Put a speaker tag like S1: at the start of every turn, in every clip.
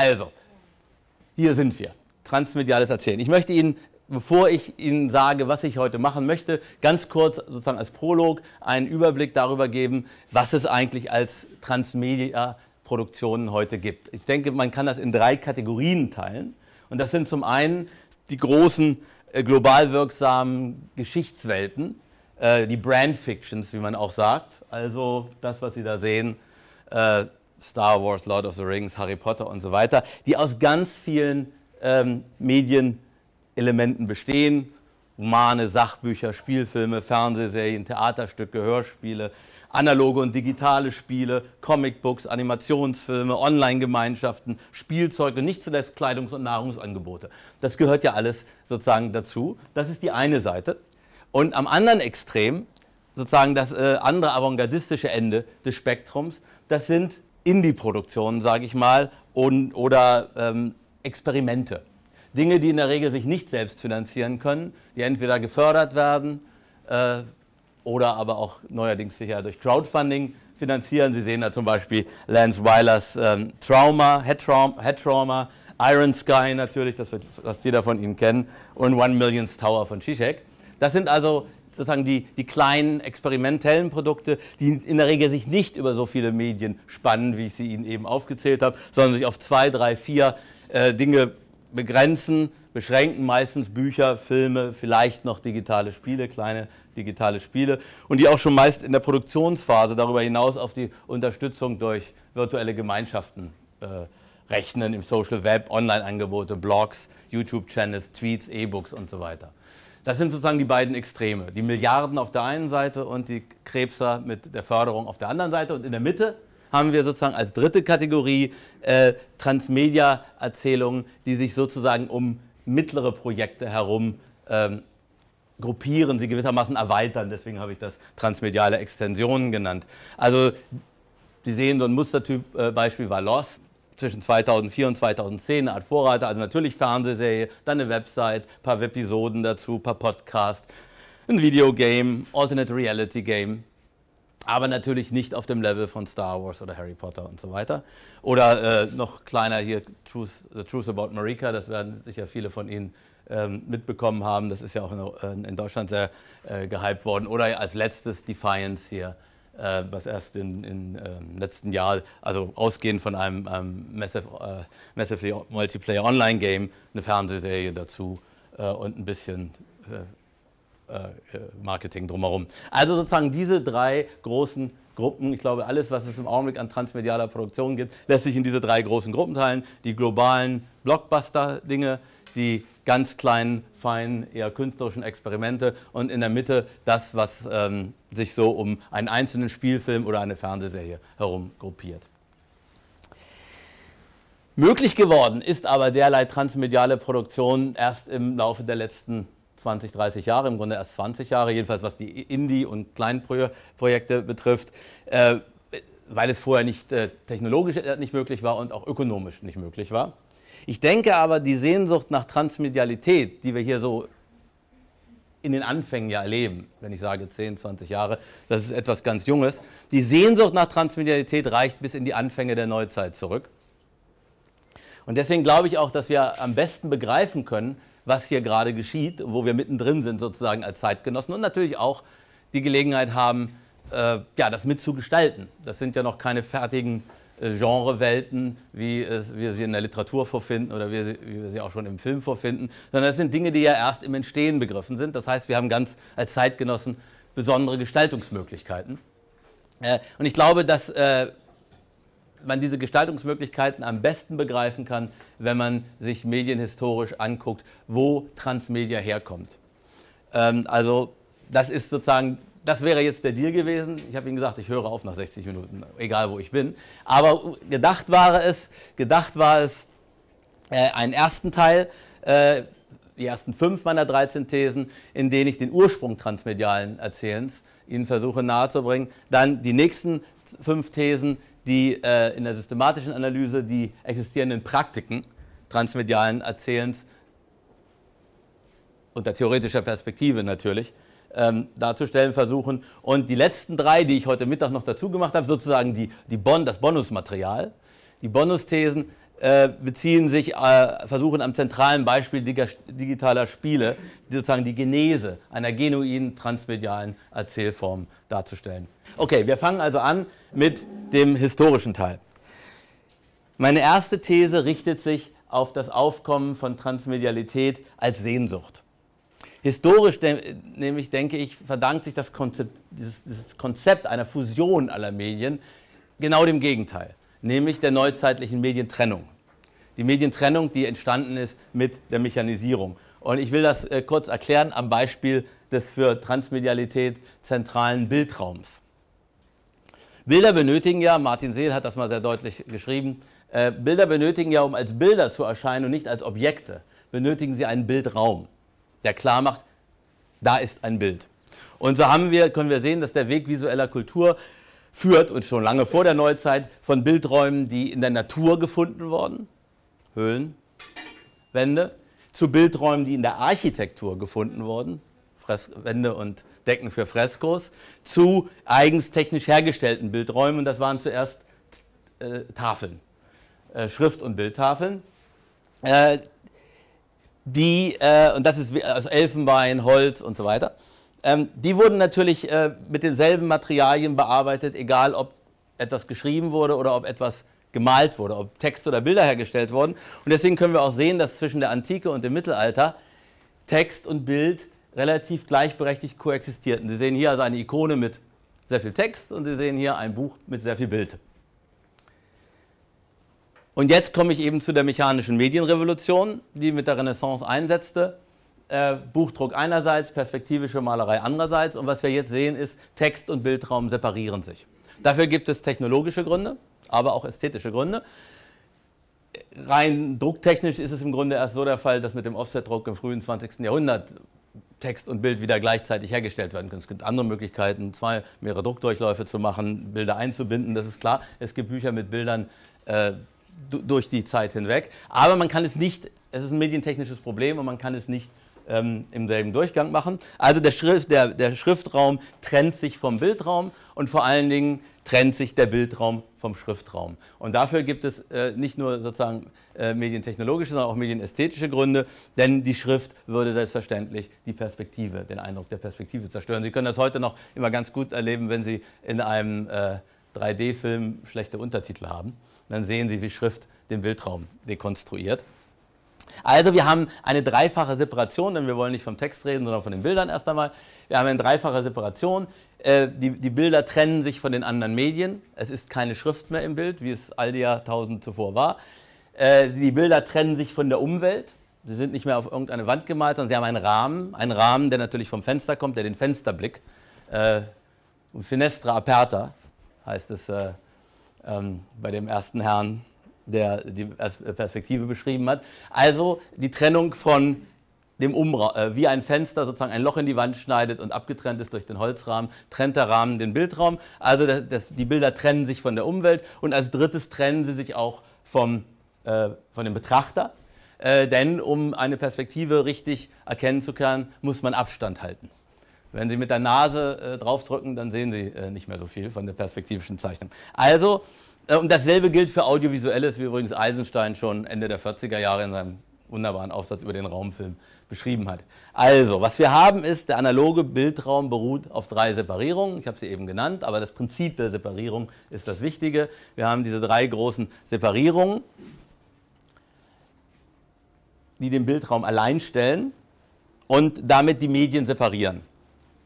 S1: Also, hier sind wir. Transmediales Erzählen. Ich möchte Ihnen, bevor ich Ihnen sage, was ich heute machen möchte, ganz kurz sozusagen als Prolog einen Überblick darüber geben, was es eigentlich als Transmedia-Produktionen heute gibt. Ich denke, man kann das in drei Kategorien teilen. Und das sind zum einen die großen äh, global wirksamen Geschichtswelten, äh, die Brand Fictions, wie man auch sagt. Also das, was Sie da sehen, äh, Star Wars, Lord of the Rings, Harry Potter und so weiter, die aus ganz vielen ähm, Medienelementen bestehen. Romane, Sachbücher, Spielfilme, Fernsehserien, Theaterstücke, Hörspiele, analoge und digitale Spiele, Comicbooks, Animationsfilme, Online-Gemeinschaften, Spielzeuge, nicht zuletzt Kleidungs- und Nahrungsangebote. Das gehört ja alles sozusagen dazu. Das ist die eine Seite. Und am anderen Extrem, sozusagen das äh, andere avantgardistische Ende des Spektrums, das sind Indie-Produktionen, sage ich mal, und, oder ähm, Experimente. Dinge, die in der Regel sich nicht selbst finanzieren können, die entweder gefördert werden äh, oder aber auch neuerdings sicher durch Crowdfunding finanzieren. Sie sehen da zum Beispiel Lance Weilers ähm, Trauma, Head Trauma, Head Trauma, Iron Sky natürlich, das wird fast jeder von Ihnen kennen, und One Millions Tower von Zizek. Das sind also sozusagen die, die kleinen experimentellen Produkte, die in der Regel sich nicht über so viele Medien spannen, wie ich sie Ihnen eben aufgezählt habe, sondern sich auf zwei, drei, vier äh, Dinge begrenzen, beschränken, meistens Bücher, Filme, vielleicht noch digitale Spiele, kleine digitale Spiele und die auch schon meist in der Produktionsphase darüber hinaus auf die Unterstützung durch virtuelle Gemeinschaften äh, rechnen im Social Web, Online-Angebote, Blogs, YouTube-Channels, Tweets, E-Books und so weiter. Das sind sozusagen die beiden Extreme. Die Milliarden auf der einen Seite und die Krebser mit der Förderung auf der anderen Seite. Und in der Mitte haben wir sozusagen als dritte Kategorie äh, Transmedia-Erzählungen, die sich sozusagen um mittlere Projekte herum ähm, gruppieren, sie gewissermaßen erweitern. Deswegen habe ich das transmediale Extensionen genannt. Also Sie sehen, so ein Mustertyp-Beispiel äh, war Lost zwischen 2004 und 2010 eine Art Vorreiter, also natürlich Fernsehserie, dann eine Website, ein paar Episoden dazu, ein paar Podcasts, ein Videogame, Alternate Reality Game, aber natürlich nicht auf dem Level von Star Wars oder Harry Potter und so weiter. Oder äh, noch kleiner hier, Truth, The Truth About Marika, das werden sicher viele von Ihnen ähm, mitbekommen haben. Das ist ja auch äh, in, Deutschland sehr äh, gehypt worden. Oder als letztes Defiance hier äh, was erst im in, in, ähm, letzten Jahr, also ausgehend von einem, einem ähm, Massive, äh, Massively Multiplayer Online Game, eine Fernsehserie dazu äh, und ein bisschen äh, äh, Marketing drumherum. Also sozusagen diese drei großen Gruppen, ich glaube, alles, was es im Augenblick an transmedialer Produktion gibt, lässt sich in diese drei großen Gruppen teilen. Die globalen Blockbuster-Dinge, die ganz kleinen, feinen, eher künstlerischen Experimente und in der Mitte das, was ähm, sich so um einen einzelnen Spielfilm oder eine Fernsehserie herum gruppiert. Möglich geworden ist aber derlei transmediale Produktion erst im Laufe der letzten 20, 30 Jahre, im Grunde erst 20 Jahre, jedenfalls was die Indie- und Kleinprojekte betrifft, äh, weil es vorher nicht äh, technologisch nicht möglich war und auch ökonomisch nicht möglich war. Ich denke aber, die Sehnsucht nach Transmedialität, die wir hier so in den Anfängen ja erleben, wenn ich sage 10, 20 Jahre, das ist etwas ganz Junges. Die Sehnsucht nach Transmedialität reicht bis in die Anfänge der Neuzeit zurück. Und deswegen glaube ich auch, dass wir am besten begreifen können, was hier gerade geschieht, wo wir mittendrin sind sozusagen als Zeitgenossen und natürlich auch die Gelegenheit haben, äh, ja, das mitzugestalten. Das sind ja noch keine fertigen Genrewelten, wie wir sie in der Literatur vorfinden oder wie, wir sie auch schon im Film vorfinden, sondern es sind Dinge, die ja erst im Entstehen begriffen sind. Das heißt, wir haben ganz als Zeitgenossen besondere Gestaltungsmöglichkeiten. Äh, und ich glaube, dass äh, man diese Gestaltungsmöglichkeiten am besten begreifen kann, wenn man sich medienhistorisch anguckt, wo Transmedia herkommt. Ähm, also das ist sozusagen das wäre jetzt der Deal gewesen. Ich habe ihm gesagt, ich höre auf nach 60 Minuten, egal wo ich bin. Aber gedacht war es, gedacht war es, äh, einen ersten Teil, äh, die ersten fünf meiner 13 Thesen, in denen ich den Ursprung transmedialen Erzählens Ihnen versuche nahezubringen. Dann die nächsten fünf Thesen, die äh, in der systematischen Analyse die existierenden Praktiken transmedialen Erzählens unter theoretischer Perspektive natürlich ähm, darzustellen versuchen. Und die letzten drei, die ich heute Mittag noch dazu gemacht habe, sozusagen die, die bon, das Bonusmaterial, die Bonusthesen, äh, beziehen sich, äh, versuchen am zentralen Beispiel digitaler Spiele sozusagen die Genese einer genuinen transmedialen Erzählform darzustellen. Okay, wir fangen also an mit dem historischen Teil. Meine erste These richtet sich auf das Aufkommen von Transmedialität als Sehnsucht. Historisch nämlich, denke ich, verdankt sich das Konzept, dieses, dieses Konzept einer Fusion aller Medien genau dem Gegenteil, nämlich der neuzeitlichen Medientrennung. Die Medientrennung, die entstanden ist mit der Mechanisierung. Und ich will das äh, kurz erklären am Beispiel des für Transmedialität zentralen Bildraums. Bilder benötigen ja, Martin Seel hat das mal sehr deutlich geschrieben, äh, Bilder benötigen ja, um als Bilder zu erscheinen und nicht als Objekte, benötigen sie einen Bildraum der klar macht, da ist ein Bild. Und so haben wir, können wir sehen, dass der Weg visueller Kultur führt, und schon lange vor der Neuzeit, von Bildräumen, die in der Natur gefunden wurden, Höhlen, Wände, zu Bildräumen, die in der Architektur gefunden wurden, Fres Wände und Decken für Freskos, zu eigens technisch hergestellten Bildräumen, und das waren zuerst äh, Tafeln, äh, Schrift- und Bildtafeln. Äh, die, äh, und das ist aus also Elfenbein, Holz und so weiter, ähm, die wurden natürlich äh, mit denselben Materialien bearbeitet, egal ob etwas geschrieben wurde oder ob etwas gemalt wurde, ob Texte oder Bilder hergestellt wurden. Und deswegen können wir auch sehen, dass zwischen der Antike und dem Mittelalter Text und Bild relativ gleichberechtigt koexistierten. Sie sehen hier also eine Ikone mit sehr viel Text und Sie sehen hier ein Buch mit sehr viel Bild. Und jetzt komme ich eben zu der mechanischen Medienrevolution, die mit der Renaissance einsetzte. Äh, Buchdruck einerseits, perspektivische Malerei andererseits. Und was wir jetzt sehen, ist, Text und Bildraum separieren sich. Dafür gibt es technologische Gründe, aber auch ästhetische Gründe. Rein drucktechnisch ist es im Grunde erst so der Fall, dass mit dem Offsetdruck im frühen 20. Jahrhundert Text und Bild wieder gleichzeitig hergestellt werden können. Es gibt andere Möglichkeiten, zwei, mehrere Druckdurchläufe zu machen, Bilder einzubinden, das ist klar. Es gibt Bücher mit Bildern, äh, durch die Zeit hinweg. Aber man kann es nicht, es ist ein medientechnisches Problem und man kann es nicht ähm, im selben Durchgang machen. Also der, Schrift, der, der Schriftraum trennt sich vom Bildraum und vor allen Dingen trennt sich der Bildraum vom Schriftraum. Und dafür gibt es äh, nicht nur sozusagen äh, medientechnologische, sondern auch medienästhetische Gründe, denn die Schrift würde selbstverständlich die Perspektive, den Eindruck der Perspektive zerstören. Sie können das heute noch immer ganz gut erleben, wenn Sie in einem äh, 3D-Film schlechte Untertitel haben dann sehen Sie, wie Schrift den Bildraum dekonstruiert. Also wir haben eine dreifache Separation, denn wir wollen nicht vom Text reden, sondern von den Bildern erst einmal. Wir haben eine dreifache Separation. Äh, die, die, Bilder trennen sich von den anderen Medien. Es ist keine Schrift mehr im Bild, wie es all die Jahrtausende zuvor war. Äh, die Bilder trennen sich von der Umwelt. Sie sind nicht mehr auf irgendeine Wand gemalt, sondern sie haben einen Rahmen. Einen Rahmen, der natürlich vom Fenster kommt, der den Fensterblick, äh, Finestra aperta heißt es äh, ähm, bei dem ersten Herrn, der die Perspektive beschrieben hat. Also die Trennung von dem Umraum, äh, wie ein Fenster sozusagen ein Loch in die Wand schneidet und abgetrennt ist durch den Holzrahmen, trennt der Rahmen den Bildraum. Also das, das, die Bilder trennen sich von der Umwelt und als drittes trennen sie sich auch vom, äh, von dem Betrachter. Äh, denn um eine Perspektive richtig erkennen zu können, muss man Abstand halten. Wenn Sie mit der Nase äh, draufdrücken, dann sehen Sie äh, nicht mehr so viel von der perspektivischen Zeichnung. Also, äh, und dasselbe gilt für Audiovisuelles, wie übrigens Eisenstein schon Ende der 40er Jahre in seinem wunderbaren Aufsatz über den Raumfilm beschrieben hat. Also, was wir haben ist, der analoge Bildraum beruht auf drei Separierungen. Ich habe sie eben genannt, aber das Prinzip der Separierung ist das Wichtige. Wir haben diese drei großen Separierungen, die den Bildraum allein stellen und damit die Medien separieren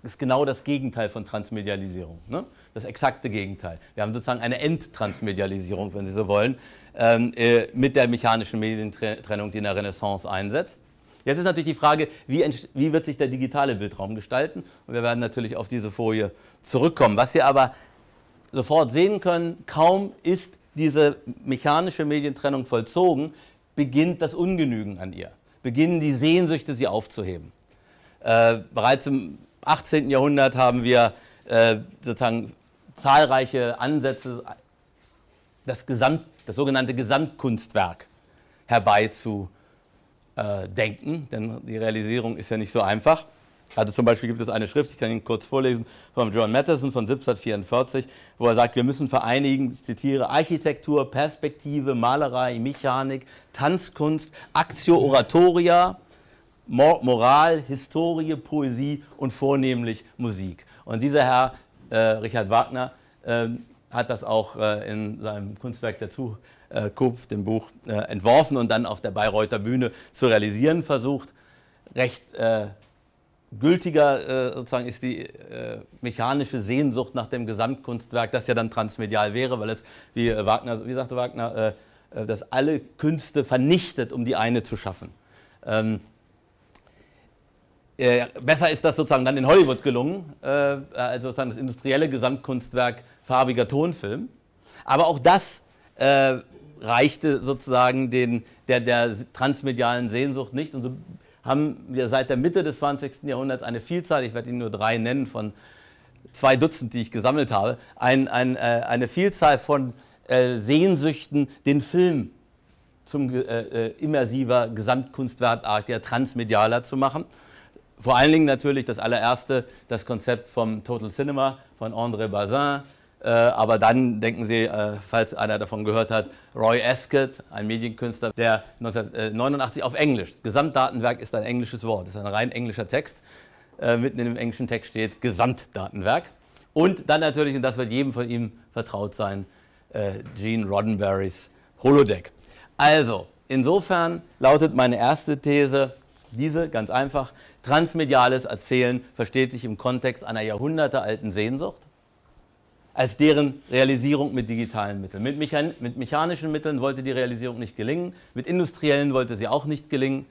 S1: ist genau das Gegenteil von Transmedialisierung. Ne? Das exakte Gegenteil. Wir haben sozusagen eine Endtransmedialisierung, wenn Sie so wollen, ähm, äh, mit der mechanischen Medientrennung, die in der Renaissance einsetzt. Jetzt ist natürlich die Frage, wie, wie, wird sich der digitale Bildraum gestalten? Und wir werden natürlich auf diese Folie zurückkommen. Was wir aber sofort sehen können, kaum ist diese mechanische Medientrennung vollzogen, beginnt das Ungenügen an ihr, beginnen die Sehnsüchte, sie aufzuheben. Äh, bereits im 18. Jahrhundert haben wir äh, sozusagen zahlreiche Ansätze, das, Gesamt, das sogenannte Gesamtkunstwerk herbeizudenken, denn die Realisierung ist ja nicht so einfach. Also zum Beispiel gibt es eine Schrift, ich kann Ihnen kurz vorlesen, von John Matheson von 1744, wo er sagt, wir müssen vereinigen, ich zitiere, Architektur, Perspektive, Malerei, Mechanik, Tanzkunst, Actio Oratoria, Moral, Historie, Poesie und vornehmlich Musik. Und dieser Herr, äh, Richard Wagner, äh, hat das auch äh, in seinem Kunstwerk der Zukunft, dem Buch, äh, entworfen und dann auf der Bayreuther Bühne zu realisieren versucht. Recht äh, gültiger äh, sozusagen ist die mechanische Sehnsucht nach dem Gesamtkunstwerk, das ja dann transmedial wäre, weil es, wie Wagner, wie sagte Wagner, dass alle Künste vernichtet, um die eine zu schaffen. Ähm, äh, besser ist das sozusagen dann in Hollywood gelungen, äh, also sozusagen das industrielle Gesamtkunstwerk farbiger Tonfilm. Aber auch das äh, reichte sozusagen den, der, der transmedialen Sehnsucht nicht. Und so haben wir seit der Mitte des 20. Jahrhunderts eine Vielzahl, ich werde Ihnen nur drei nennen von zwei Dutzend, die ich gesammelt habe, ein, ein, äh, eine Vielzahl von äh, Sehnsüchten, den Film zum immersiver Gesamtkunstwerk, der transmedialer zu machen. Vor allen Dingen natürlich das allererste, das Konzept vom Total Cinema von André Bazin. Äh, aber dann denken Sie, äh, falls einer davon gehört hat, Roy Escott, ein Medienkünstler, der 1989 äh, auf Englisch, Gesamtdatenwerk ist ein englisches Wort, ist ein rein englischer Text. mitten in dem englischen Text steht Gesamtdatenwerk. Und dann natürlich, und das wird jedem von ihm vertraut sein, Gene Roddenberrys Holodeck. Also, insofern lautet meine erste These diese, ganz einfach, Transmediales Erzählen versteht sich im Kontext einer jahrhundertealten Sehnsucht als deren Realisierung mit digitalen Mitteln. Mit, Mechan mit, mechanischen Mitteln wollte die Realisierung nicht gelingen, mit industriellen wollte sie auch nicht gelingen.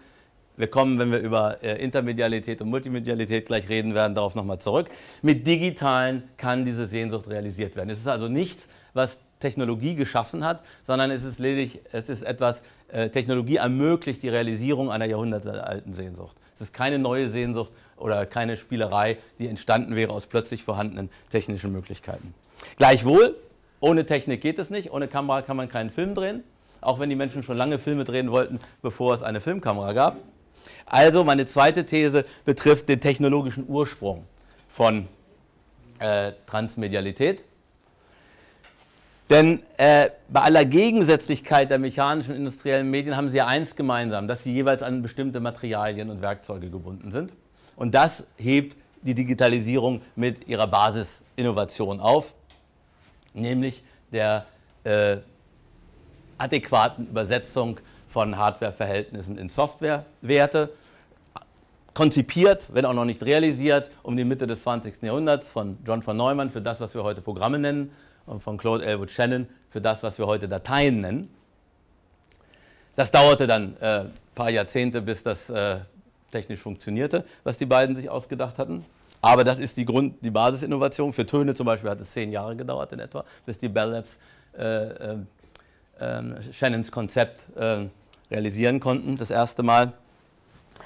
S1: Wir kommen, wenn wir über äh, Intermedialität und Multimedialität gleich reden werden, darauf nochmal zurück. Mit digitalen kann diese Sehnsucht realisiert werden. Es ist also nichts, was Technologie geschaffen hat, sondern es ist lediglich, es ist etwas, äh, Technologie ermöglicht die Realisierung einer jahrhundertealten Sehnsucht. Das ist keine neue Sehnsucht oder keine Spielerei, die entstanden wäre aus plötzlich vorhandenen technischen Möglichkeiten. Gleichwohl, ohne Technik geht es nicht, ohne Kamera kann man keinen Film drehen, auch wenn die Menschen schon lange Filme drehen wollten, bevor es eine Filmkamera gab. Also meine zweite These betrifft den technologischen Ursprung von äh, Transmedialität. Denn äh, bei aller Gegensätzlichkeit der mechanischen und industriellen Medien haben sie ja eins gemeinsam, dass sie jeweils an bestimmte Materialien und Werkzeuge gebunden sind. Und das hebt die Digitalisierung mit ihrer Basisinnovation auf, nämlich der äh, adäquaten Übersetzung von Hardwareverhältnissen in Softwarewerte, konzipiert, wenn auch noch nicht realisiert, um die Mitte des 20. Jahrhunderts von John von Neumann für das, was wir heute Programme nennen, äh, von Claude Elwood Shannon für das, was wir heute Dateien nennen. Das dauerte dann äh, ein paar Jahrzehnte, bis das äh, technisch funktionierte, was die beiden sich ausgedacht hatten. Aber das ist die, Grund, die Basisinnovation. Für Töne zum Beispiel hat es zehn Jahre gedauert in etwa, bis die Bell Labs äh, äh ähm, Shannons Konzept äh, realisieren konnten, das erste Mal.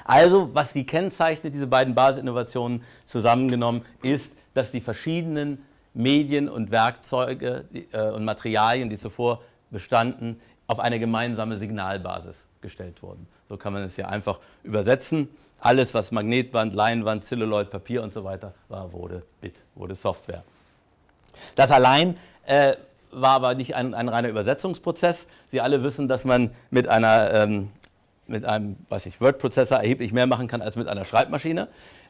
S1: Also, was sie kennzeichnet, diese beiden Basisinnovationen zusammengenommen, ist, dass die verschiedenen Medien und Werkzeuge äh, und Materialien, die zuvor bestanden, auf eine gemeinsame Signalbasis gestellt wurden. So kann man es hier einfach übersetzen. Alles, was Magnetband, Leinwand, Celluloid, Papier und so weiter war, wurde Bit, wurde Software. Das allein äh, war aber nicht ein, ein, reiner Übersetzungsprozess. Sie alle wissen, dass man mit einer ähm, mit einem, weiß Word-Prozessor erheblich mehr machen kann als mit einer Schreibmaschine.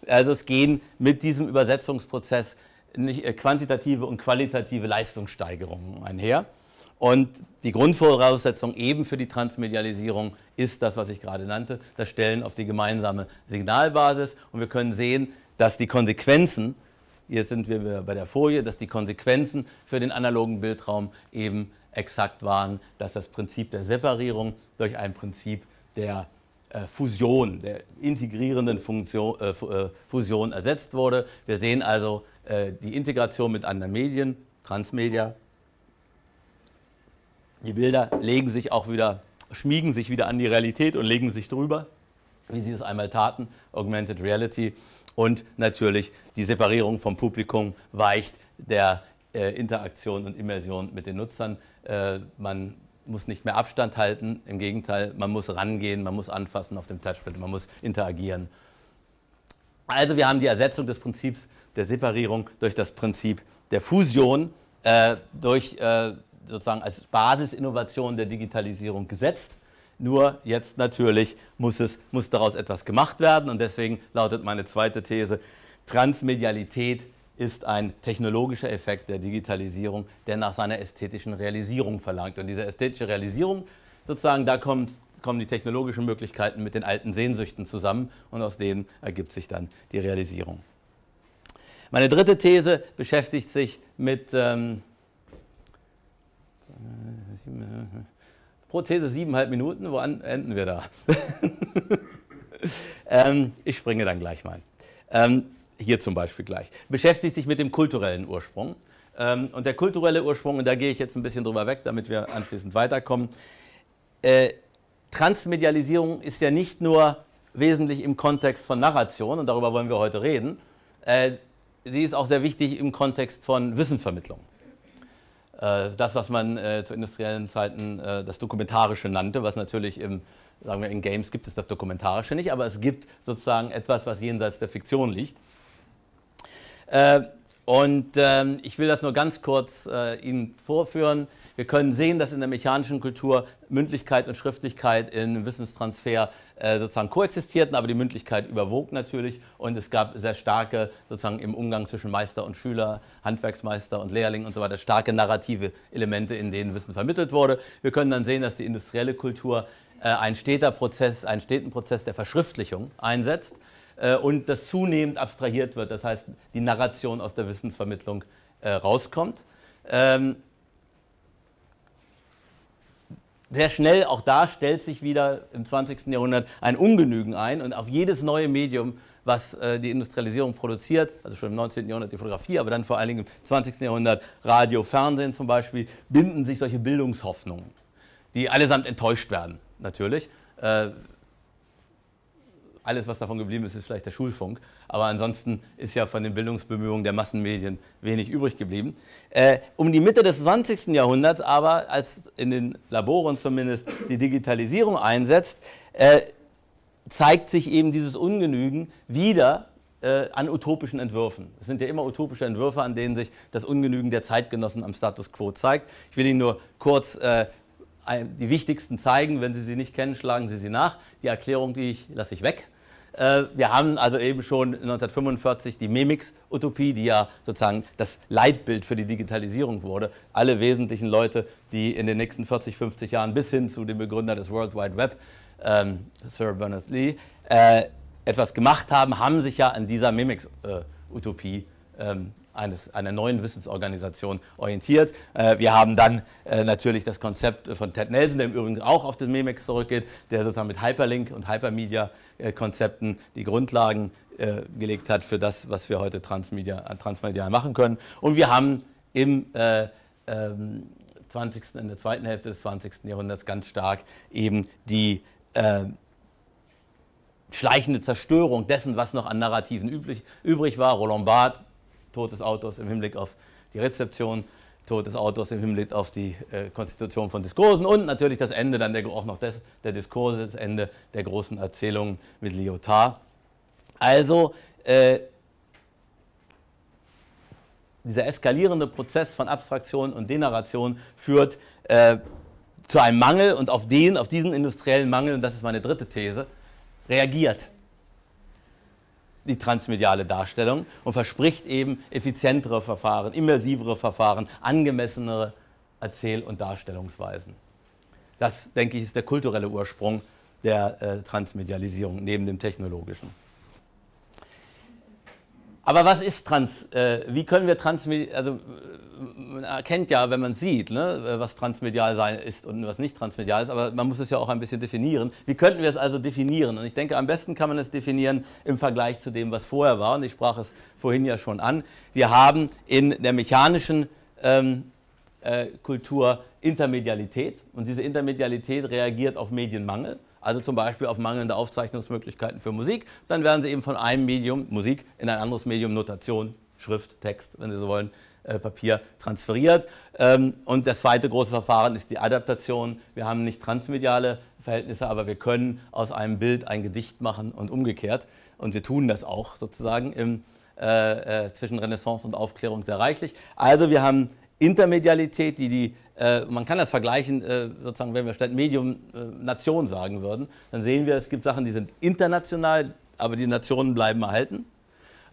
S1: Also es gehen mit diesem Übersetzungsprozess äh, quantitative und qualitative Leistungssteigerungen einher. Und die Grundvoraussetzung eben für die Transmedialisierung ist das, was ich gerade nannte, das Stellen auf die gemeinsame Signalbasis. Und wir können sehen, dass die Konsequenzen, hier sind wir bei der Folie, dass die Konsequenzen für den analogen Bildraum eben exakt waren, dass das Prinzip der Separierung durch ein Prinzip der äh, Fusion, der integrierenden Funktion, äh, äh, Fusion ersetzt wurde. Wir sehen also, äh, die Integration mit anderen Medien, Transmedia. Die Bilder legen sich auch wieder, schmiegen sich wieder an die Realität und legen sich drüber, wie sie es einmal taten, Augmented Reality. Und natürlich die Separierung vom Publikum weicht der äh, Interaktion und Immersion mit den Nutzern. Äh, man muss nicht mehr Abstand halten, im Gegenteil, man muss rangehen, man muss anfassen auf dem Touchpad, man muss interagieren. Also wir haben die Ersetzung des Prinzips der Separierung durch das Prinzip der Fusion äh, durch äh, sozusagen als Basisinnovation der Digitalisierung gesetzt. Nur jetzt natürlich muss, es, muss daraus etwas gemacht werden und deswegen lautet meine zweite These, Transmedialität ist ein technologischer Effekt der Digitalisierung, der nach seiner ästhetischen Realisierung verlangt. Und diese ästhetische Realisierung, sozusagen, da kommt kommen die technologischen Möglichkeiten mit den alten Sehnsüchten zusammen und aus denen ergibt sich dann die Realisierung. Meine dritte These beschäftigt sich mit ähm, pro These siebeneinhalb Minuten. Wo enden wir da? ähm, ich springe dann gleich mal. Ähm, hier zum Beispiel gleich. Beschäftigt sich mit dem kulturellen Ursprung. Ähm, und der kulturelle Ursprung, und da gehe ich jetzt ein bisschen drüber weg, damit wir anschließend weiterkommen, äh, Transmedialisierung ist ja nicht nur wesentlich im Kontext von Narration, und darüber wollen wir heute reden, äh, sie ist auch sehr wichtig im Kontext von Wissensvermittlung. Äh, das, was man äh, zu industriellen Zeiten äh, das Dokumentarische nannte, was natürlich im, sagen wir, in Games gibt es das Dokumentarische nicht, aber es gibt sozusagen etwas, was jenseits der Fiktion liegt. Äh, und ähm, ich will das nur ganz kurz Ihnen vorführen. Wir können sehen, dass in der mechanischen Kultur Mündlichkeit und Schriftlichkeit in Wissenstransfer äh, sozusagen koexistierten, aber die Mündlichkeit überwog natürlich und es gab sehr starke, sozusagen im Umgang zwischen Meister und Schüler, Handwerksmeister und Lehrling und so weiter, starke narrative Elemente, in denen Wissen vermittelt wurde. Wir können dann sehen, dass die industrielle Kultur äh, einen steter Prozess, einen steten Prozess der Verschriftlichung einsetzt äh, und das zunehmend abstrahiert wird, das heißt, die Narration aus der Wissensvermittlung äh, rauskommt. Ähm, sehr schnell, auch da stellt sich wieder im 20. Jahrhundert ein Ungenügen ein und auf jedes neue Medium, was äh, die Industrialisierung produziert, also schon im 19. Jahrhundert die Fotografie, aber dann vor allen Dingen im 20. Jahrhundert Radio, Fernsehen zum Beispiel, binden sich solche Bildungshoffnungen, die allesamt enttäuscht werden, natürlich. Äh, alles, was davon geblieben ist, ist vielleicht der Schulfunk. Aber ansonsten ist ja von den Bildungsbemühungen der Massenmedien wenig übrig geblieben. Äh, um die Mitte des 20. Jahrhunderts aber, als in den Laboren zumindest die Digitalisierung einsetzt, äh, zeigt sich eben dieses Ungenügen wieder äh, an utopischen Entwürfen. Es sind ja immer utopische Entwürfe, an denen sich das Ungenügen der Zeitgenossen am Status quo zeigt. Ich will Ihnen nur kurz äh, die wichtigsten zeigen. Wenn Sie sie nicht kennen, schlagen Sie sie nach. Die Erklärung, die ich lasse ich weg. Äh, wir haben also eben schon 1945 die mimics utopie die ja sozusagen das Leitbild für die Digitalisierung wurde. Alle wesentlichen Leute, die in den nächsten 40, 50 Jahren bis hin zu dem Begründer des World Wide Web, ähm, Sir Berners-Lee, äh, etwas gemacht haben, haben sich ja an dieser mimics äh, utopie ähm, eines, einer neuen Wissensorganisation orientiert. Äh, wir haben dann äh, natürlich das Konzept von Ted Nelson, der im Übrigen auch auf den Memex zurückgeht, der sozusagen mit Hyperlink und Hypermedia-Konzepten äh, die Grundlagen äh, gelegt hat für das, was wir heute transmedia, äh, transmedial machen können. Und wir haben im äh, ähm, 20., in der zweiten Hälfte des 20. Jahrhunderts ganz stark eben die ähm, schleichende Zerstörung dessen, was noch an Narrativen üblich, übrig war. Roland Barth Tod des Autors im Hinblick auf die Rezeption, Tod des Autors im Hinblick auf die äh, Konstitution von Diskursen und natürlich das Ende dann der, auch noch des, der Diskurse, das Ende der großen Erzählungen mit Lyotard. Also äh, dieser eskalierende Prozess von Abstraktion und Denarration führt äh, zu einem Mangel und auf den, auf diesen industriellen Mangel, und das ist meine dritte These, reagiert die transmediale Darstellung und verspricht eben effizientere Verfahren, immersivere Verfahren, angemessenere Erzähl- und Darstellungsweisen. Das, denke ich, ist der kulturelle Ursprung der äh, Transmedialisierung neben dem technologischen. Aber was ist Trans? Äh, wie können wir transmedial, also man erkennt ja, wenn man sieht, ne, was transmedial sein ist und was nicht transmedial ist, aber man muss es ja auch ein bisschen definieren. Wie könnten wir es also definieren? Und ich denke, am besten kann man es definieren im Vergleich zu dem, was vorher war. Und ich sprach es vorhin ja schon an. Wir haben in der mechanischen ähm, äh, Kultur Intermedialität und diese Intermedialität reagiert auf Medienmangel also zum Beispiel auf mangelnde Aufzeichnungsmöglichkeiten für Musik, dann werden sie eben von einem Medium Musik in ein anderes Medium Notation, Schrift, Text, wenn Sie so wollen, äh, Papier transferiert. Ähm, und das zweite große Verfahren ist die Adaptation. Wir haben nicht transmediale Verhältnisse, aber wir können aus einem Bild ein Gedicht machen und umgekehrt. Und wir tun das auch sozusagen im, äh, äh zwischen Renaissance und Aufklärung sehr reichlich. Also wir haben Intermedialität, die die äh, man kann das vergleichen, äh, sozusagen, wenn wir statt Medium äh, Nation sagen würden, dann sehen wir, es gibt Sachen, die sind international, aber die Nationen bleiben erhalten.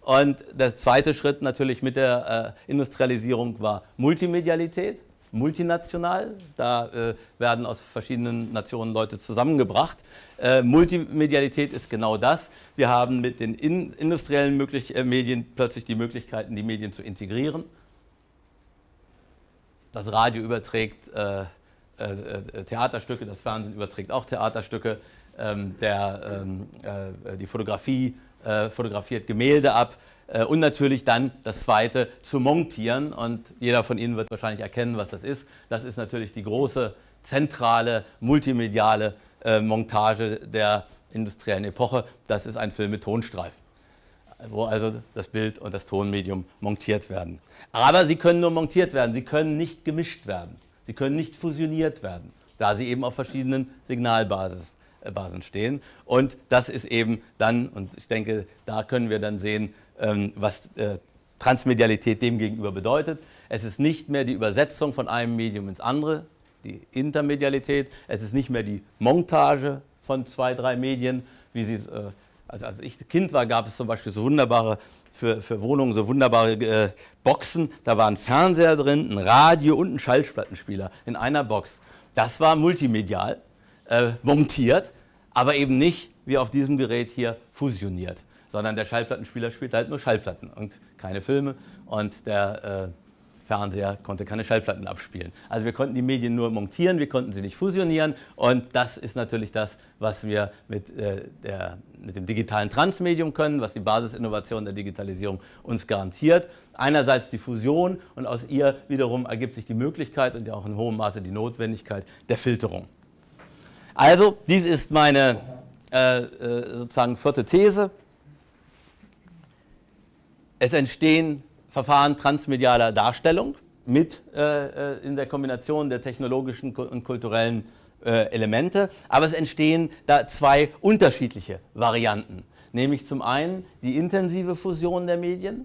S1: Und der zweite Schritt natürlich mit der äh, Industrialisierung war Multimedialität, multinational. Da äh, werden aus verschiedenen Nationen Leute zusammengebracht. Äh, Multimedialität ist genau das. Wir haben mit den in industriellen Möglich Medien plötzlich die Möglichkeiten, die Medien zu integrieren das Radio überträgt äh, äh, äh, Theaterstücke, das Fernsehen überträgt auch Theaterstücke, ähm, der, ähm, äh, die Fotografie äh, fotografiert Gemälde ab äh, und natürlich dann das zweite zu montieren. Und jeder von Ihnen wird wahrscheinlich erkennen, was das ist. Das ist natürlich die große zentrale multimediale Montage der industriellen Epoche. Das ist ein Film mit Tonstreifen wo also das Bild und das Tonmedium montiert werden. Aber sie können nur montiert werden, sie können nicht gemischt werden, sie können nicht fusioniert werden, da sie eben auf verschiedenen Signalbasen äh, stehen. Und das ist eben dann, und ich denke, da können wir dann sehen, ähm, was äh, Transmedialität demgegenüber bedeutet. Es ist nicht mehr die Übersetzung von einem Medium ins andere, die Intermedialität. Es ist nicht mehr die Montage von zwei, drei Medien, wie sie es äh, also als ich Kind war, gab es zum Beispiel so wunderbare, für, für Wohnungen so wunderbare äh, Boxen. Da war ein Fernseher drin, ein Radio und ein Schallplattenspieler in einer Box. Das war multimedial äh, montiert, aber eben nicht wie auf diesem Gerät hier fusioniert, sondern der Schallplattenspieler spielt halt nur Schallplatten und keine Filme und der äh, Fernseher konnte keine Schallplatten abspielen. Also wir konnten die Medien nur montieren, wir konnten sie nicht fusionieren und das ist natürlich das, was wir mit, äh, der, mit dem digitalen Transmedium können, was die Basisinnovation der Digitalisierung uns garantiert. Einerseits die Fusion und aus ihr wiederum ergibt sich die Möglichkeit und ja auch in hohem Maße die Notwendigkeit der Filterung. Also, dies ist meine äh, äh sozusagen vierte These. Es entstehen Verfahren transmedialer Darstellung mit äh, äh, in der Kombination der technologischen und kulturellen äh, Elemente. Aber es entstehen da zwei unterschiedliche Varianten. Nämlich zum einen die intensive Fusion der Medien.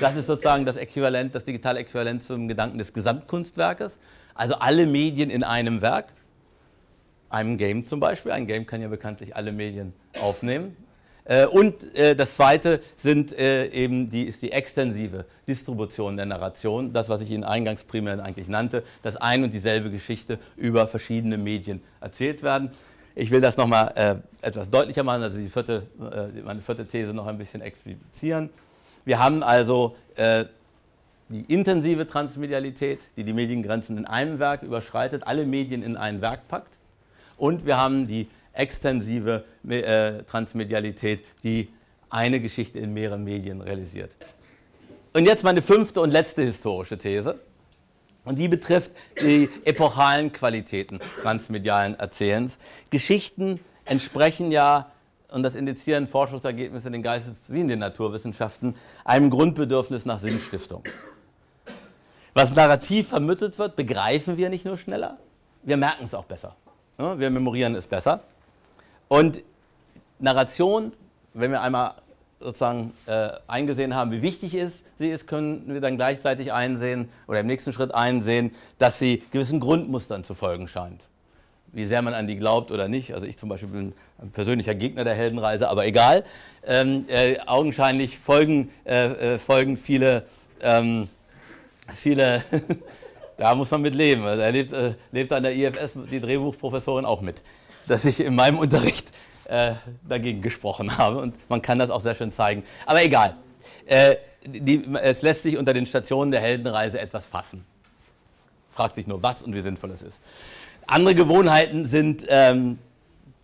S1: Das ist sozusagen das Äquivalent, das digitale Äquivalent zum Gedanken des Gesamtkunstwerkes. Also alle Medien in einem Werk, einem Game zum Beispiel. Ein Game kann ja bekanntlich alle Medien aufnehmen äh, und äh, das Zweite sind äh, eben die, ist die extensive Distribution der Narration, das, was ich Ihnen eingangs primär eigentlich nannte, dass ein und dieselbe Geschichte über verschiedene Medien erzählt werden. Ich will das nochmal etwas deutlicher machen, also die vierte, meine vierte These noch ein bisschen explizieren. Wir haben also die intensive Transmedialität, die die Mediengrenzen in einem Werk überschreitet, alle Medien in ein Werk packt. Und wir haben die extensive äh, Transmedialität, die eine Geschichte in mehreren Medien realisiert. Und jetzt meine fünfte und letzte historische These. Und die betrifft die epochalen Qualitäten transmedialen Erzählens. Geschichten entsprechen ja, und das indizieren Forschungsergebnisse in den Geistes- wie in den Naturwissenschaften, einem Grundbedürfnis nach Sinnstiftung. Was narrativ vermittelt wird, begreifen wir nicht nur schneller, wir merken es auch besser. Wir memorieren es besser. Und Narration, wenn wir einmal sozusagen äh, eingesehen haben, wie wichtig ist, sie ist, können wir dann gleichzeitig einsehen oder im nächsten Schritt einsehen, dass sie gewissen Grundmustern zu folgen scheint. Wie sehr man an die glaubt oder nicht. Also ich zum Beispiel bin ein persönlicher Gegner der Heldenreise, aber egal. Ähm, äh, augenscheinlich folgen, äh, äh folgen viele, ähm, viele da muss man mit leben. Also er lebt, äh, lebt an der IFS, die Drehbuchprofessorin, auch mit dass ich in meinem Unterricht äh, dagegen gesprochen habe. Und man kann das auch sehr schön zeigen. Aber egal. Äh, die, es lässt sich unter den Stationen der Heldenreise etwas fassen. Fragt sich nur, was und wie sinnvoll es ist. Andere Gewohnheiten sind ähm,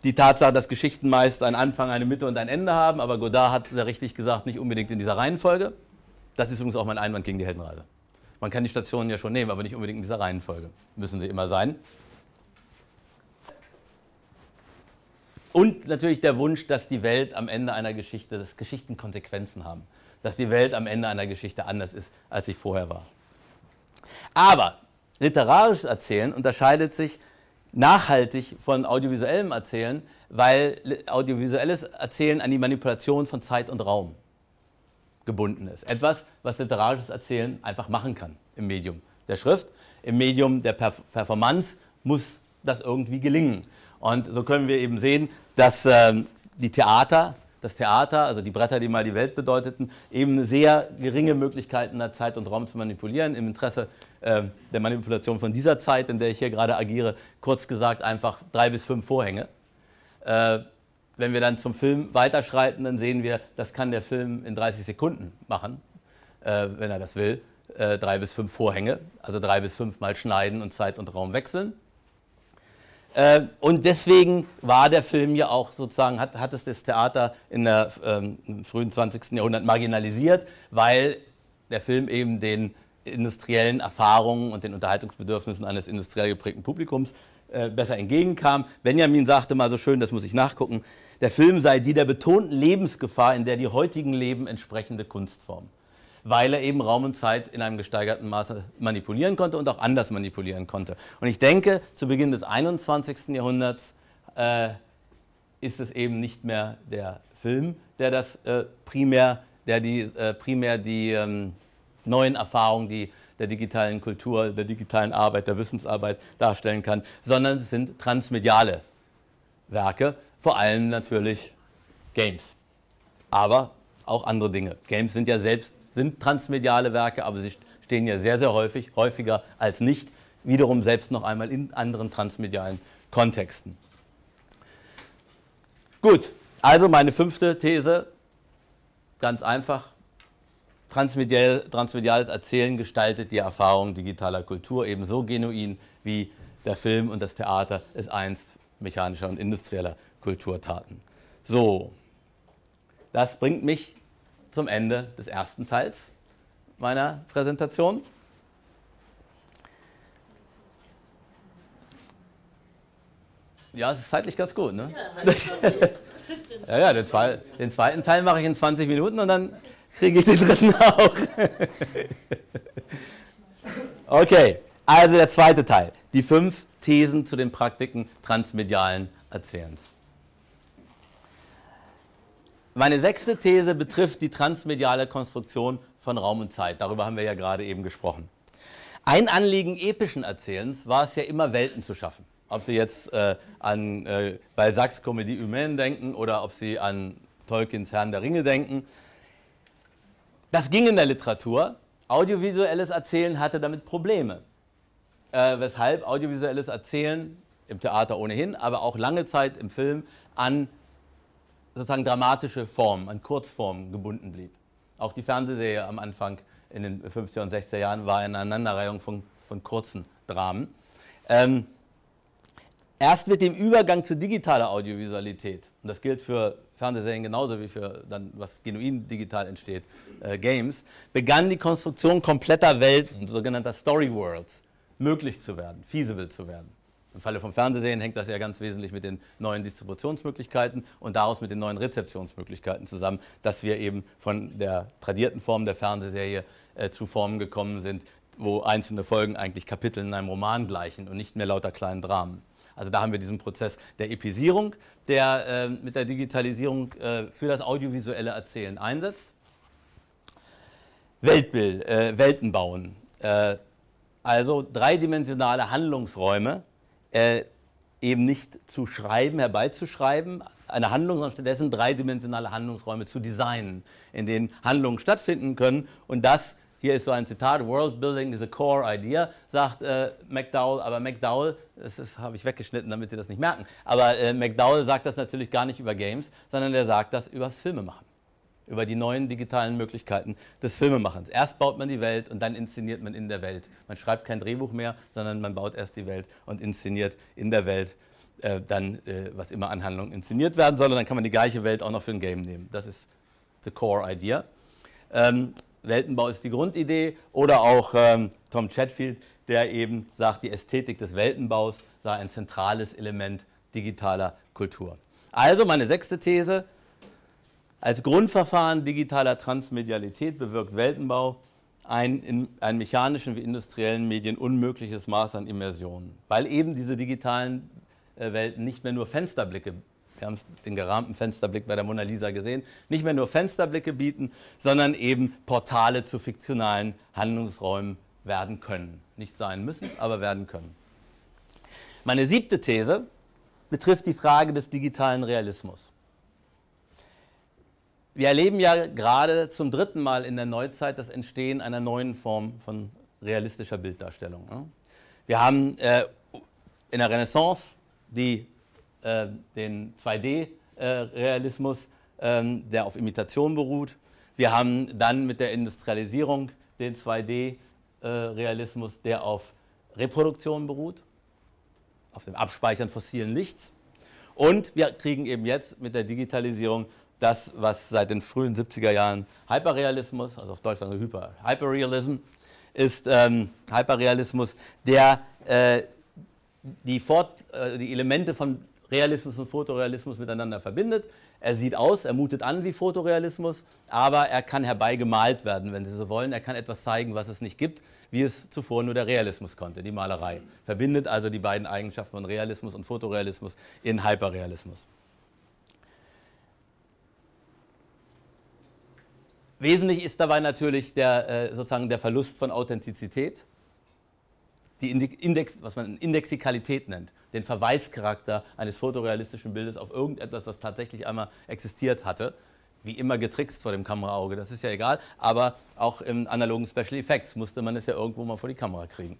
S1: die Tatsache, dass Geschichten meist einen Anfang, eine Mitte und ein Ende haben. Aber Godard hat sehr richtig gesagt, nicht unbedingt in dieser Reihenfolge. Das ist übrigens auch mein Einwand gegen die Heldenreise. Man kann die Stationen ja schon nehmen, aber nicht unbedingt in dieser Reihenfolge. Müssen sie immer sein. Und natürlich der Wunsch, dass die Welt am Ende einer Geschichte, dass Geschichten Konsequenzen haben. Dass die Welt am Ende einer Geschichte anders ist, als sie vorher war. Aber literarisches Erzählen unterscheidet sich nachhaltig von audiovisuellem Erzählen, weil audiovisuelles Erzählen an die Manipulation von Zeit und Raum gebunden ist. Etwas, was literarisches Erzählen einfach machen kann im Medium der Schrift, im Medium der Performance muss das irgendwie gelingen. Und so können wir eben sehen, dass ähm, die Theater, das Theater, also die Bretter, die mal die Welt bedeuteten, eben sehr geringe Möglichkeiten hat, Zeit und Raum zu manipulieren. Im Interesse äh, der Manipulation von dieser Zeit, in der ich hier gerade agiere, kurz gesagt einfach drei bis fünf Vorhänge. Äh, wenn wir dann zum Film weiterschreiten, dann sehen wir, das kann der Film in 30 Sekunden machen, äh, wenn er das will. Äh, drei bis fünf Vorhänge, also drei bis fünf Mal schneiden und Zeit und Raum wechseln. Äh, und deswegen war der Film ja auch sozusagen, hat, hat es das Theater in der ähm, frühen 20. Jahrhundert marginalisiert, weil der Film eben den industriellen Erfahrungen und den Unterhaltungsbedürfnissen eines industriell geprägten Publikums äh, besser entgegenkam. Benjamin sagte mal so schön, das muss ich nachgucken, der Film sei die der betonten Lebensgefahr, in der die heutigen leben, entsprechende Kunstform weil er eben Raum und Zeit in einem gesteigerten Maße manipulieren konnte und auch anders manipulieren konnte. Und ich denke, zu Beginn des 21. Jahrhunderts äh, ist es eben nicht mehr der Film, der das äh, primär, der die, äh, primär die ähm, neuen Erfahrungen, die der digitalen Kultur, der digitalen Arbeit, der Wissensarbeit darstellen kann, sondern es sind transmediale Werke, vor allem natürlich Games. Aber auch andere Dinge. Games sind ja selbst sind transmediale Werke, aber sie stehen ja sehr, sehr häufig, häufiger als nicht, wiederum selbst noch einmal in anderen transmedialen Kontexten. Gut, also meine fünfte These, ganz einfach. Transmedial, transmediales Erzählen gestaltet die Erfahrung digitaler Kultur ebenso genuin wie der Film und das Theater es einst mechanischer und industrieller Kultur taten. So, das bringt mich zum Ende des ersten Teils meiner Präsentation. Ja, es ist zeitlich ganz gut, ne? Ja, ja, den, zwei, den zweiten Teil mache ich in 20 Minuten und dann kriege ich den dritten auch. Okay, also der zweite Teil, die fünf Thesen zu den Praktiken transmedialen Erzählens. Meine sechste These betrifft die transmediale Konstruktion von Raum und Zeit. Darüber haben wir ja gerade eben gesprochen. Ein Anliegen epischen Erzählens war es ja immer, Welten zu schaffen. Ob Sie jetzt äh, an äh, Balzacs Comédie Humaine denken oder ob Sie an Tolkiens Herrn der Ringe denken. Das ging in der Literatur. Audiovisuelles Erzählen hatte damit Probleme. Äh, weshalb audiovisuelles Erzählen im Theater ohnehin, aber auch lange Zeit im Film an sozusagen dramatische Form, an Kurzform gebunden blieb. Auch die Fernsehserie am Anfang in den 50er und 60er Jahren war eine Aneinanderreihung von, von kurzen Dramen. Ähm, erst mit dem Übergang zu digitaler Audiovisualität, und das gilt für Fernsehserien genauso wie für dann, was genuin digital entsteht, äh, Games, begann die Konstruktion kompletter Welten, sogenannter Story Worlds, möglich zu werden, feasible zu werden. Im Falle vom Fernsehsehen hängt das ja ganz wesentlich mit den neuen Distributionsmöglichkeiten und daraus mit den neuen Rezeptionsmöglichkeiten zusammen, dass wir eben von der tradierten Form der Fernsehserie äh, zu Formen gekommen sind, wo einzelne Folgen eigentlich Kapiteln in einem Roman gleichen und nicht mehr lauter kleinen Dramen. Also da haben wir diesen Prozess der Episierung, der äh, mit der Digitalisierung äh, für das audiovisuelle Erzählen einsetzt. Weltbild, äh, Welten bauen. Äh, also dreidimensionale Handlungsräume äh, eben nicht zu schreiben, herbeizuschreiben, eine Handlung, sondern stattdessen dreidimensionale Handlungsräume zu designen, in denen Handlungen stattfinden können. Und das, hier ist so ein Zitat, World Building is a core idea, sagt äh, McDowell, aber McDowell, das habe ich weggeschnitten, damit Sie das nicht merken, aber äh, McDowell sagt das natürlich gar nicht über Games, sondern er sagt das übers Filmemachen über die neuen digitalen Möglichkeiten des Filmemachens. Erst baut man die Welt und dann inszeniert man in der Welt. Man schreibt kein Drehbuch mehr, sondern man baut erst die Welt und inszeniert in der Welt äh, dann, äh, was immer an Handlungen inszeniert werden soll. Und dann kann man die gleiche Welt auch noch für ein Game nehmen. Das ist the core idea. Ähm, Weltenbau ist die Grundidee oder auch ähm, Tom Chatfield, der eben sagt, die Ästhetik des Weltenbaus sei ein zentrales Element digitaler Kultur. Also meine sechste These, als Grundverfahren digitaler Transmedialität bewirkt Weltenbau ein in einen mechanischen wie industriellen Medien unmögliches Maß an Immersion, weil eben diese digitalen äh, Welten nicht mehr nur Fensterblicke, wir haben den gerahmten Fensterblick bei der Mona Lisa gesehen, nicht mehr nur Fensterblicke bieten, sondern eben Portale zu fiktionalen Handlungsräumen werden können. Nicht sein müssen, aber werden können. Meine siebte These betrifft die Frage des digitalen Realismus. Wir erleben ja gerade zum dritten Mal in der Neuzeit das Entstehen einer neuen Form von realistischer Bilddarstellung. Ne? Wir haben äh, in der Renaissance die, äh, den 2D-Realismus, äh, ähm, der auf Imitation beruht. Wir haben dann mit der Industrialisierung den 2D-Realismus, der auf Reproduktion beruht, auf dem Abspeichern fossilen Lichts. Und wir kriegen eben jetzt mit der Digitalisierung das, was seit den frühen 70er Jahren Hyperrealismus, also auf Deutsch sagen wir Hyper, Hyperrealism, ist ähm, Hyperrealismus, der äh, die, Fort, äh, die Elemente von Realismus und Fotorealismus miteinander verbindet. Er sieht aus, er mutet an wie Fotorealismus, aber er kann herbeigemalt werden, wenn Sie so wollen. Er kann etwas zeigen, was es nicht gibt, wie es zuvor nur der Realismus konnte, die Malerei. Verbindet also die beiden Eigenschaften von Realismus und Fotorealismus in Hyperrealismus. Wesentlich ist dabei natürlich der, äh, sozusagen der Verlust von Authentizität, die Index, was man Indexikalität nennt, den Verweischarakter eines fotorealistischen Bildes auf irgendetwas, was tatsächlich einmal existiert hatte. Wie immer getrickst vor dem Kameraauge, das ist ja egal, aber auch im analogen Special Effects musste man es ja irgendwo mal vor die Kamera kriegen.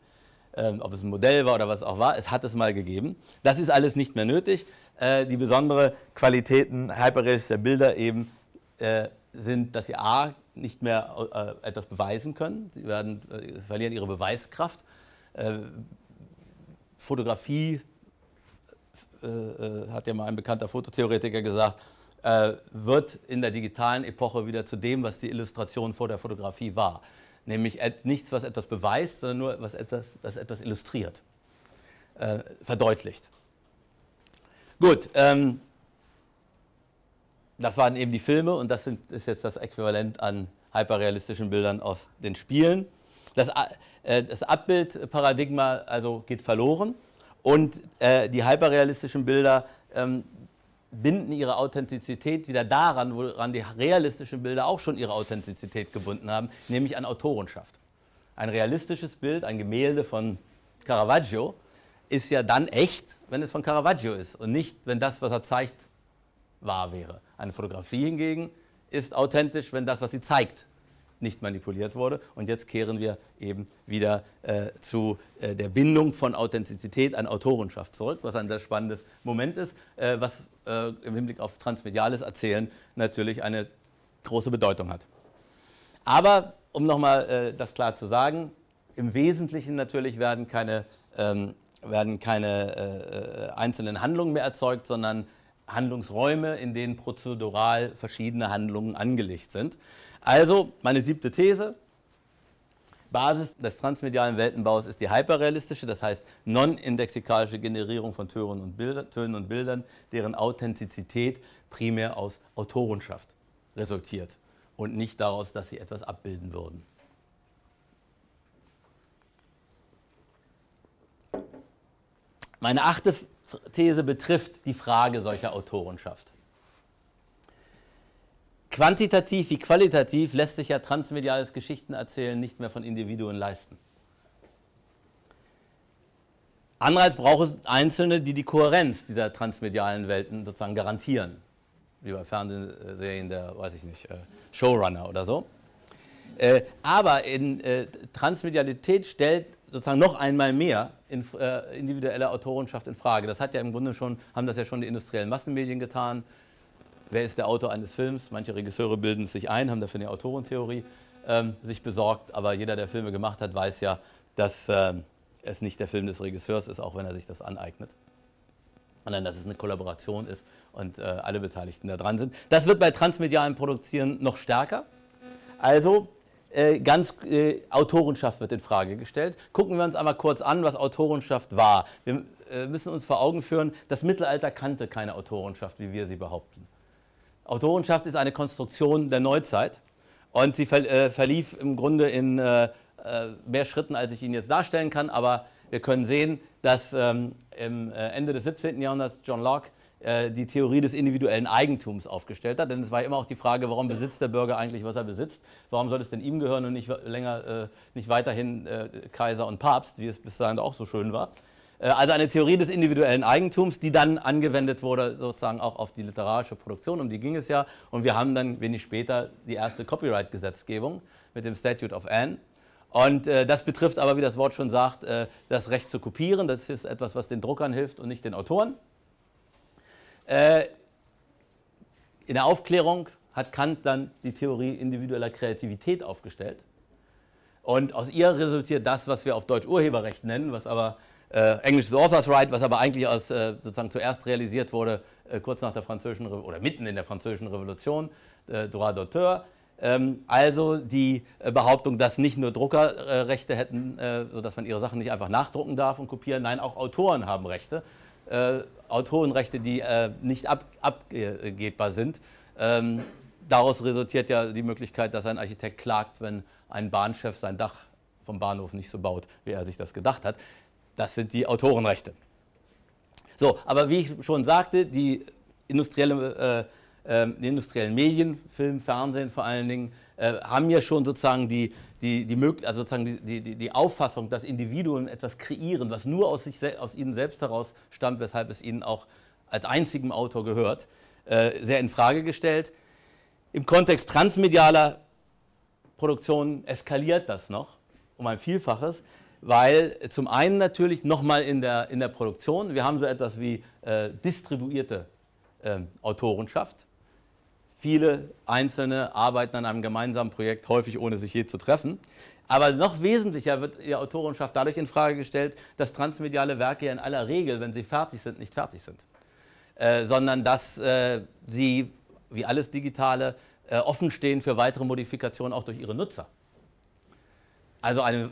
S1: Ähm, ob es ein Modell war oder was auch war, es hat es mal gegeben. Das ist alles nicht mehr nötig. Äh, die besonderen Qualitäten hyperrealistischer Bilder eben äh, sind, dass sie A, nicht mehr äh, etwas beweisen können, sie werden, äh, verlieren ihre Beweiskraft. Äh, Fotografie, äh, äh, hat ja mal ein bekannter Fototheoretiker gesagt, äh, wird in der digitalen Epoche wieder zu dem, was die Illustration vor der Fotografie war. Nämlich nichts, was etwas beweist, sondern nur, was etwas, das etwas illustriert, verdeutlicht. Gut, ähm, das waren eben die Filme und das sind, ist jetzt das Äquivalent an hyperrealistischen Bildern aus den Spielen. Das, äh, das Abbildparadigma also geht verloren und äh, die hyperrealistischen Bilder ähm, binden ihre Authentizität wieder daran, woran die realistischen Bilder auch schon ihre Authentizität gebunden haben, nämlich an Autorenschaft. Ein realistisches Bild, ein Gemälde von Caravaggio, ist ja dann echt, wenn es von Caravaggio ist und nicht, wenn das, was er zeigt, wahr wäre. Eine Fotografie hingegen ist authentisch, wenn das, was sie zeigt, nicht manipuliert wurde. Und jetzt kehren wir eben wieder äh, zu äh, der Bindung von Authentizität an Autorenschaft zurück, was ein sehr spannendes Moment ist, äh, was äh, im Hinblick auf transmediales Erzählen natürlich eine große Bedeutung hat. Aber, um nochmal äh, das klar zu sagen, im Wesentlichen natürlich werden keine, ähm, werden keine äh, äh, einzelnen Handlungen mehr erzeugt, sondern Handlungsräume, in denen prozedural verschiedene Handlungen angelegt sind. Also meine siebte These. Basis des transmedialen Weltenbaus ist die hyperrealistische, das heißt non-indexikalische Generierung von Tönen und, Bildern, Tönen und Bildern, deren Authentizität primär aus Autorenschaft resultiert und nicht daraus, dass sie etwas abbilden würden. Meine achte These betrifft die Frage solcher Autorenschaft. Quantitativ wie qualitativ lässt sich ja transmediales Geschichtenerzählen nicht mehr von Individuen leisten. Anreiz braucht es Einzelne, die die Kohärenz dieser transmedialen Welten sozusagen garantieren. Wie bei Fernsehserien der, weiß ich nicht, äh, Showrunner oder so. Äh, aber in, äh, Transmedialität stellt sozusagen noch einmal mehr in, äh, individuelle Autorenschaft in Frage. Das hat ja im Grunde schon, haben das ja schon die industriellen Massenmedien getan. Wer ist der Autor eines Films? Manche Regisseure bilden es sich ein, haben dafür eine Autorentheorie ähm, sich besorgt. Aber jeder, der Filme gemacht hat, weiß ja, dass ähm, es nicht der Film des Regisseurs ist, auch wenn er sich das aneignet sondern dass es eine Kollaboration ist und äh, alle Beteiligten da dran sind. Das wird bei transmedialen Produzieren noch stärker. Also äh, ganz äh, Autorenschaft wird in Frage gestellt. Gucken wir uns einmal kurz an, was Autorenschaft war. Wir äh, müssen uns vor Augen führen, das Mittelalter kannte keine Autorenschaft, wie wir sie behaupten. Autorenschaft ist eine Konstruktion der Neuzeit und sie ver äh, verlief im Grunde in äh, äh, mehr Schritten, als ich Ihnen jetzt darstellen kann, aber wir können sehen, dass ähm, im Ende des 17. Jahrhunderts John Locke äh, die Theorie des individuellen Eigentums aufgestellt hat. Denn es war immer auch die Frage, warum besitzt der Bürger eigentlich, was er besitzt? Warum soll es denn ihm gehören und nicht länger, äh, nicht weiterhin äh, Kaiser und Papst, wie es bis dahin auch so schön war? Also eine Theorie des individuellen Eigentums, die dann angewendet wurde sozusagen auch auf die literarische Produktion, um die ging es ja. Und wir haben dann wenig später die erste Copyright-Gesetzgebung mit dem Statute of Anne. Und äh, das betrifft aber, wie das Wort schon sagt, äh, das Recht zu kopieren. Das ist etwas, was den Druckern hilft und nicht den Autoren. Äh, in der Aufklärung hat Kant dann die Theorie individueller Kreativität aufgestellt. Und aus ihr resultiert das, was wir auf Deutsch Urheberrecht nennen, was aber äh, englisches Authors Right, was aber eigentlich aus, äh, sozusagen zuerst realisiert wurde, äh, kurz nach der französischen Re oder mitten in der französischen Revolution, äh, droit d'auteur. Ähm, also die äh, Behauptung, dass nicht nur Drucker Rechte hätten, sodass man ihre Sachen nicht einfach nachdrucken darf und kopieren, nein, auch Autoren haben Rechte. Äh, Autorenrechte, die äh, nicht ab, abgebbar sind. Ähm, daraus resultiert ja die Möglichkeit, dass ein Architekt klagt, wenn ein Bahnchef sein Dach vom Bahnhof nicht so baut, wie er sich das gedacht hat. Das sind die Autorenrechte. So, aber wie ich schon sagte, die, industrielle, äh, äh, die industriellen Medien, Film, Fernsehen vor allen Dingen, äh, haben ja schon sozusagen die die, die, möglich, also sozusagen die, die, die Auffassung, dass Individuen etwas kreieren, was nur aus, sich, aus ihnen selbst heraus stammt, weshalb es ihnen auch als einzigem Autor gehört, äh, sehr in Frage gestellt. Im Kontext transmedialer Produktionen eskaliert das noch um ein Vielfaches, weil zum einen natürlich nochmal in der, in der Produktion, wir haben so etwas wie äh, distribuierte äh, Autorenschaft, Viele Einzelne arbeiten an einem gemeinsamen Projekt, häufig ohne sich je zu treffen. Aber noch wesentlicher wird ihre Autorenschaft dadurch in Frage gestellt, dass transmediale Werke ja in aller Regel, wenn sie fertig sind, nicht fertig sind. Äh, sondern dass äh, sie, wie alles Digitale, äh, offen stehen für weitere Modifikationen auch durch ihre Nutzer. Also eine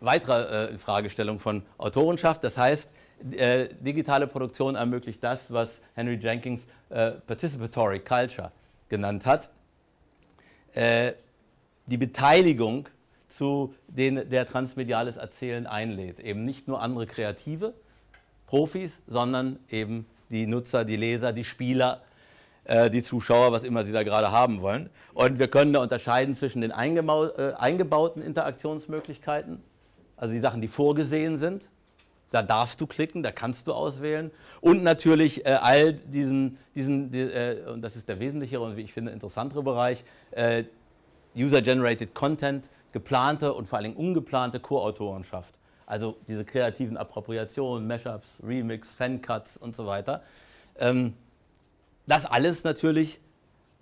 S1: weitere äh, Fragestellung von Autorenschaft. Das heißt, äh, digitale Produktion ermöglicht das, was Henry Jenkins äh, Participatory Culture genannt hat, äh, die Beteiligung zu den der transmediales Erzählen einlädt. Eben nicht nur andere Kreative, Profis, sondern eben die Nutzer, die Leser, die Spieler, äh, die Zuschauer, was immer sie da gerade haben wollen. Und wir können da unterscheiden zwischen den äh, eingebauten Interaktionsmöglichkeiten, also die Sachen, die vorgesehen sind, da darfst du klicken, da kannst du auswählen. Und natürlich äh, all diesen, diesen die, äh, und das ist der wesentlichere und wie ich finde interessantere Bereich, äh, User-Generated Content, geplante und vor allen Dingen ungeplante Co-Autorenschaft. Also diese kreativen Appropriationen, Mashups, Remix, Fancuts und so weiter. Ähm, das alles natürlich,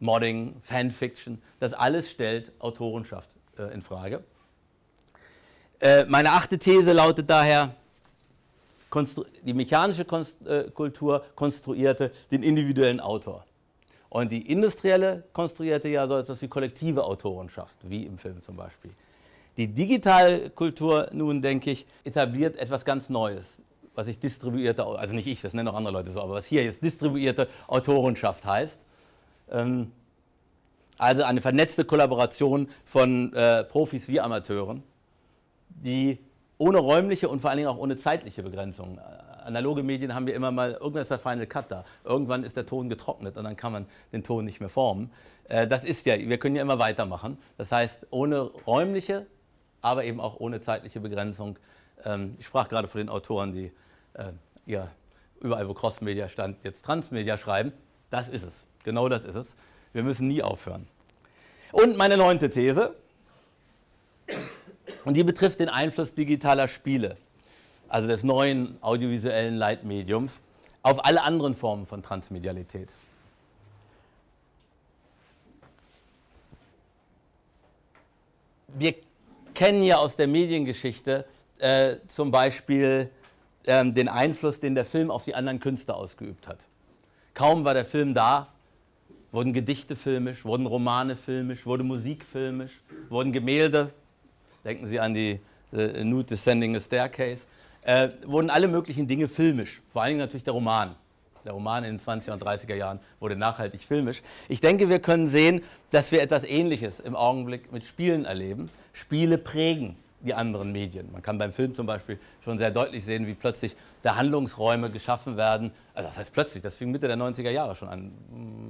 S1: Modding, Fanfiction, das alles stellt Autorenschaft äh, in Frage. Äh, meine achte These lautet daher, die mechanische Konst äh, Kultur konstruierte den individuellen Autor. Und die industrielle konstruierte ja so etwas wie kollektive Autorenschaft, wie im Film zum Beispiel. Die Digitalkultur nun, denke ich, etabliert etwas ganz Neues, was ich distribuierte, also nicht ich, das nennen auch andere Leute so, aber was hier jetzt distribuierte Autorenschaft heißt. Ähm, also eine vernetzte Kollaboration von äh, Profis wie Amateuren, die ohne räumliche und vor allen Dingen auch ohne zeitliche Begrenzung. Analoge Medien haben wir immer mal, irgendwann ist der Final Cut da, irgendwann ist der Ton getrocknet und dann kann man den Ton nicht mehr formen. Äh, das ist ja, wir können ja immer weitermachen. Das heißt, ohne räumliche, aber eben auch ohne zeitliche Begrenzung. Ähm, ich sprach gerade von den Autoren, die äh, ja, überall, wo Crossmedia stand, jetzt Transmedia schreiben. Das ist es. Genau das ist es. Wir müssen nie aufhören. Und meine neunte These. Und die betrifft den Einfluss digitaler Spiele, also des neuen audiovisuellen Leitmediums, auf alle anderen Formen von Transmedialität. Wir kennen ja aus der Mediengeschichte äh, zum Beispiel äh, den Einfluss, den der Film auf die anderen Künste ausgeübt hat. Kaum war der Film da, wurden Gedichte filmisch, wurden Romane filmisch, wurde Musik filmisch, wurden Gemälde denken Sie an die äh, Nude Descending the Staircase, äh, wurden alle möglichen Dinge filmisch, vor allen Dingen natürlich der Roman. Der Roman in den 20er und 30er Jahren wurde nachhaltig filmisch. Ich denke, wir können sehen, dass wir etwas Ähnliches im Augenblick mit Spielen erleben. Spiele prägen die anderen Medien. Man kann beim Film zum Beispiel schon sehr deutlich sehen, wie plötzlich da Handlungsräume geschaffen werden. Also das heißt plötzlich, das fing Mitte der 90er Jahre schon an.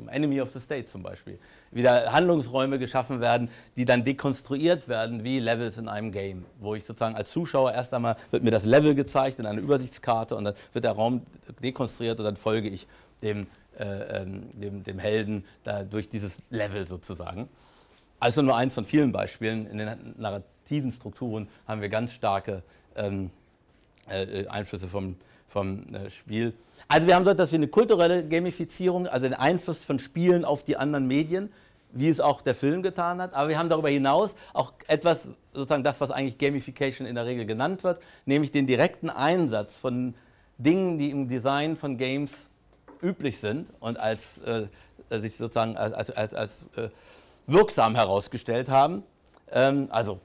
S1: Mm, Enemy of the State zum Beispiel. Wie da Handlungsräume geschaffen werden, die dann dekonstruiert werden wie Levels in einem Game. Wo ich sozusagen als Zuschauer erst einmal wird mir das Level gezeigt in einer Übersichtskarte und dann wird der Raum dekonstruiert und dann folge ich dem, äh, ähm, dem, dem Helden da durch dieses Level sozusagen. Also nur eins von vielen Beispielen. In den narrativen Strukturen haben wir ganz starke ähm, äh, Einflüsse vom, vom äh, Spiel. Also wir haben dort, dass wir eine kulturelle Gamifizierung, also den Einfluss von Spielen auf die anderen Medien, wie es auch der Film getan hat. Aber wir haben darüber hinaus auch etwas, sozusagen das, was eigentlich Gamification in der Regel genannt wird, nämlich den direkten Einsatz von Dingen, die im Design von Games üblich sind und als äh, sich sozusagen als, als, als, als äh, wirksam herausgestellt haben. Ähm, also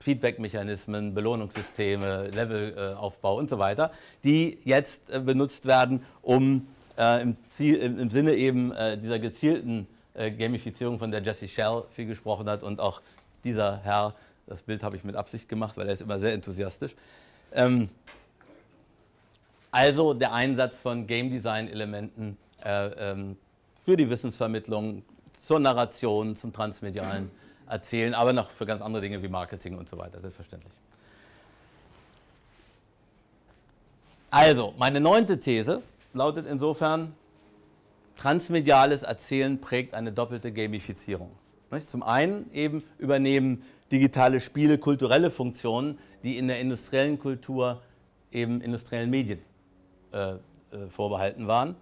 S1: Feedback-Mechanismen, Belohnungssysteme, Levelaufbau und so weiter, die jetzt äh, benutzt werden, um äh, im, Ziel, im, im, Sinne eben äh, dieser gezielten äh, Gamifizierung, von der Jesse Shell viel gesprochen hat und auch dieser Herr, das Bild habe ich mit Absicht gemacht, weil er ist immer sehr enthusiastisch. Ähm, also der Einsatz von Game Design Elementen äh, ähm, für die Wissensvermittlung, zur Narration, zum transmedialen Erzählen, aber noch für ganz andere Dinge wie Marketing und so weiter, selbstverständlich. Also, meine neunte These lautet insofern, transmediales Erzählen prägt eine doppelte Gamifizierung. Zum einen eben übernehmen digitale Spiele kulturelle Funktionen, die in der industriellen Kultur eben industriellen Medien äh, äh, vorbehalten waren.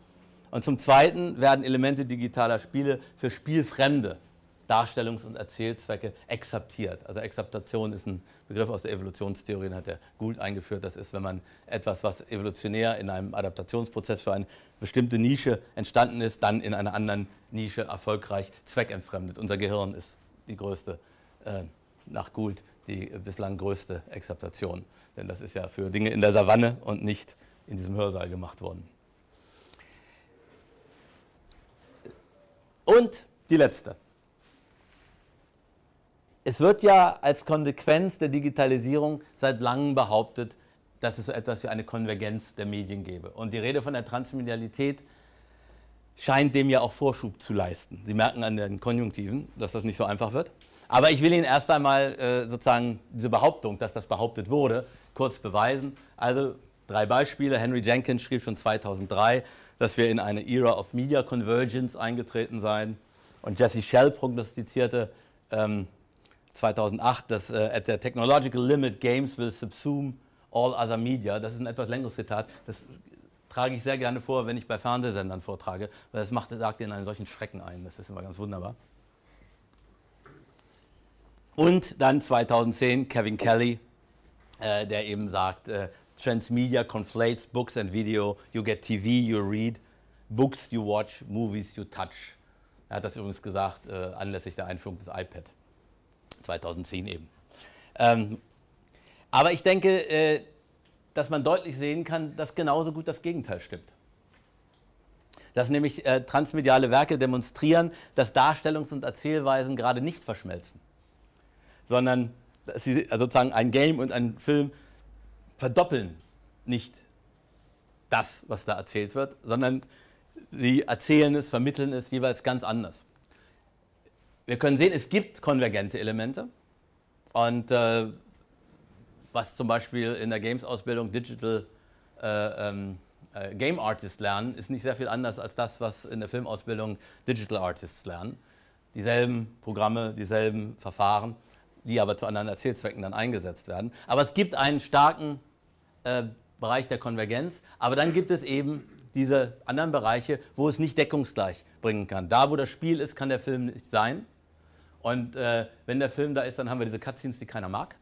S1: Und zum Zweiten werden Elemente digitaler Spiele für spielfremde Darstellungs- und Erzählzwecke exaptiert. Also Exaptation ist ein Begriff aus der Evolutionstheorie, den hat der Gould eingeführt. Das ist, wenn man etwas, was evolutionär in einem Adaptationsprozess für eine bestimmte Nische entstanden ist, dann in einer anderen Nische erfolgreich zweckentfremdet. Unser Gehirn ist die größte, äh, nach Gould, die bislang größte Exaptation. Denn das ist ja für Dinge in der Savanne und nicht in diesem Hörsaal gemacht worden. Und die letzte. Es wird ja als Konsequenz der Digitalisierung seit langem behauptet, dass es so etwas wie eine Konvergenz der Medien gäbe. Und die Rede von der Transmedialität scheint dem ja auch Vorschub zu leisten. Sie merken an den Konjunktiven, dass das nicht so einfach wird. Aber ich will Ihnen erst einmal äh, sozusagen diese Behauptung, dass das behauptet wurde, kurz beweisen. Also drei Beispiele. Henry Jenkins schrieb schon 2003, dass wir in eine Era of Media Convergence eingetreten seien. Und Jesse Shell prognostizierte ähm, 2008, dass äh, at the technological limit games will subsume all other media. Das ist ein etwas längeres Zitat. Das trage ich sehr gerne vor, wenn ich bei Fernsehsendern vortrage, weil das macht, sagt ihnen einen solchen Schrecken ein. Das ist immer ganz wunderbar. Und dann 2010 Kevin Kelly, äh, der eben sagt, äh, transmedia conflates books and video. You get TV, you read, books you watch, movies you touch. Er hat das übrigens gesagt äh, anlässlich der Einführung des iPad 2010 eben. Ähm, aber ich denke, äh, dass man deutlich sehen kann, dass genauso gut das Gegenteil stimmt. Dass nämlich äh, transmediale Werke demonstrieren, dass Darstellungs- und Erzählweisen gerade nicht verschmelzen, sondern dass sie also sozusagen ein Game und ein Film verdoppeln nicht das, was da erzählt wird, sondern sie erzählen es, vermitteln es jeweils ganz anders. Wir können sehen, es gibt konvergente Elemente und äh, was zum Beispiel in der Games-Ausbildung Digital äh, ähm, äh, Game Artists lernen, ist nicht sehr viel anders als das, was in der Filmausbildung Digital Artists lernen. Dieselben Programme, dieselben Verfahren, die aber zu anderen Erzählzwecken dann eingesetzt werden. Aber es gibt einen starken äh, Bereich der Konvergenz. Aber dann gibt es eben diese anderen Bereiche, wo es nicht deckungsgleich bringen kann. Da, wo das Spiel ist, kann der Film nicht sein. Und äh, wenn der Film da ist, dann haben wir diese Cutscenes, die keiner mag.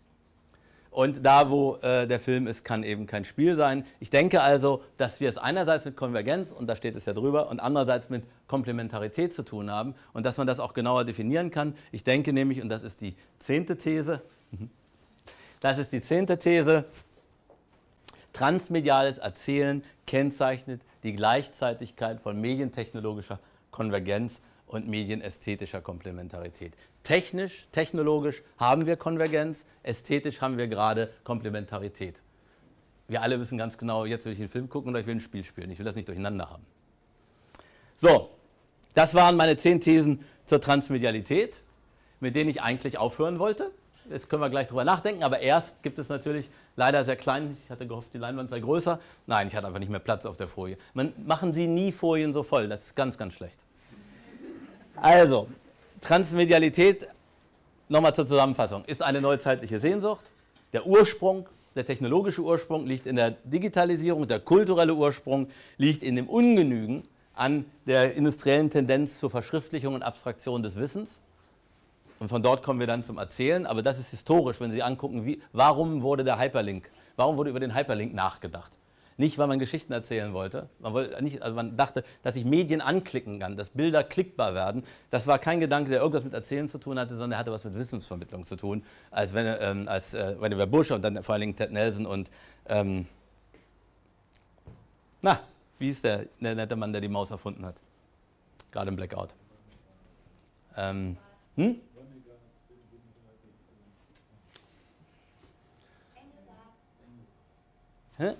S1: Und da, wo äh, der Film ist, kann eben kein Spiel sein. Ich denke also, dass wir es einerseits mit Konvergenz, und da steht es ja drüber, und andererseits mit Komplementarität zu tun haben und dass man das auch genauer definieren kann. Ich denke nämlich, und das ist die zehnte These, das ist die zehnte These, Transmediales Erzählen kennzeichnet die Gleichzeitigkeit von medientechnologischer Konvergenz und medienästhetischer Komplementarität. Technisch, technologisch haben wir Konvergenz, ästhetisch haben wir gerade Komplementarität. Wir alle wissen ganz genau, jetzt will ich einen Film gucken oder ich will ein Spiel spielen. Ich will das nicht durcheinander haben. So, das waren meine zehn Thesen zur Transmedialität, mit denen ich eigentlich aufhören wollte das können wir gleich drüber nachdenken, aber erst gibt es natürlich, leider sehr klein, ich hatte gehofft, die Leinwand sei größer. Nein, ich hatte einfach nicht mehr Platz auf der Folie. Man, machen Sie nie Folien so voll, das ist ganz, ganz schlecht. Also, Transmedialität, nochmal zur Zusammenfassung, ist eine neuzeitliche Sehnsucht. Der Ursprung, der technologische Ursprung liegt in der Digitalisierung, der kulturelle Ursprung liegt in dem Ungenügen an der industriellen Tendenz zur Verschriftlichung und Abstraktion des Wissens. Und von dort kommen wir dann zum Erzählen. Aber das ist historisch, wenn Sie angucken, wie, warum wurde der Hyperlink, warum wurde über den Hyperlink nachgedacht? Nicht, weil man Geschichten erzählen wollte. Man, wollte nicht, also man dachte, dass ich Medien anklicken kann, dass Bilder klickbar werden. Das war kein Gedanke, der irgendwas mit Erzählen zu tun hatte, sondern er hatte was mit Wissensvermittlung zu tun. Als wenn, ähm, als äh, Vannevar Bush und dann vor allen Dingen Ted Nelson und, ähm, na, wie ist der, der nette Mann, der die Maus erfunden hat? Gerade im Blackout. Ähm, hm? Hä?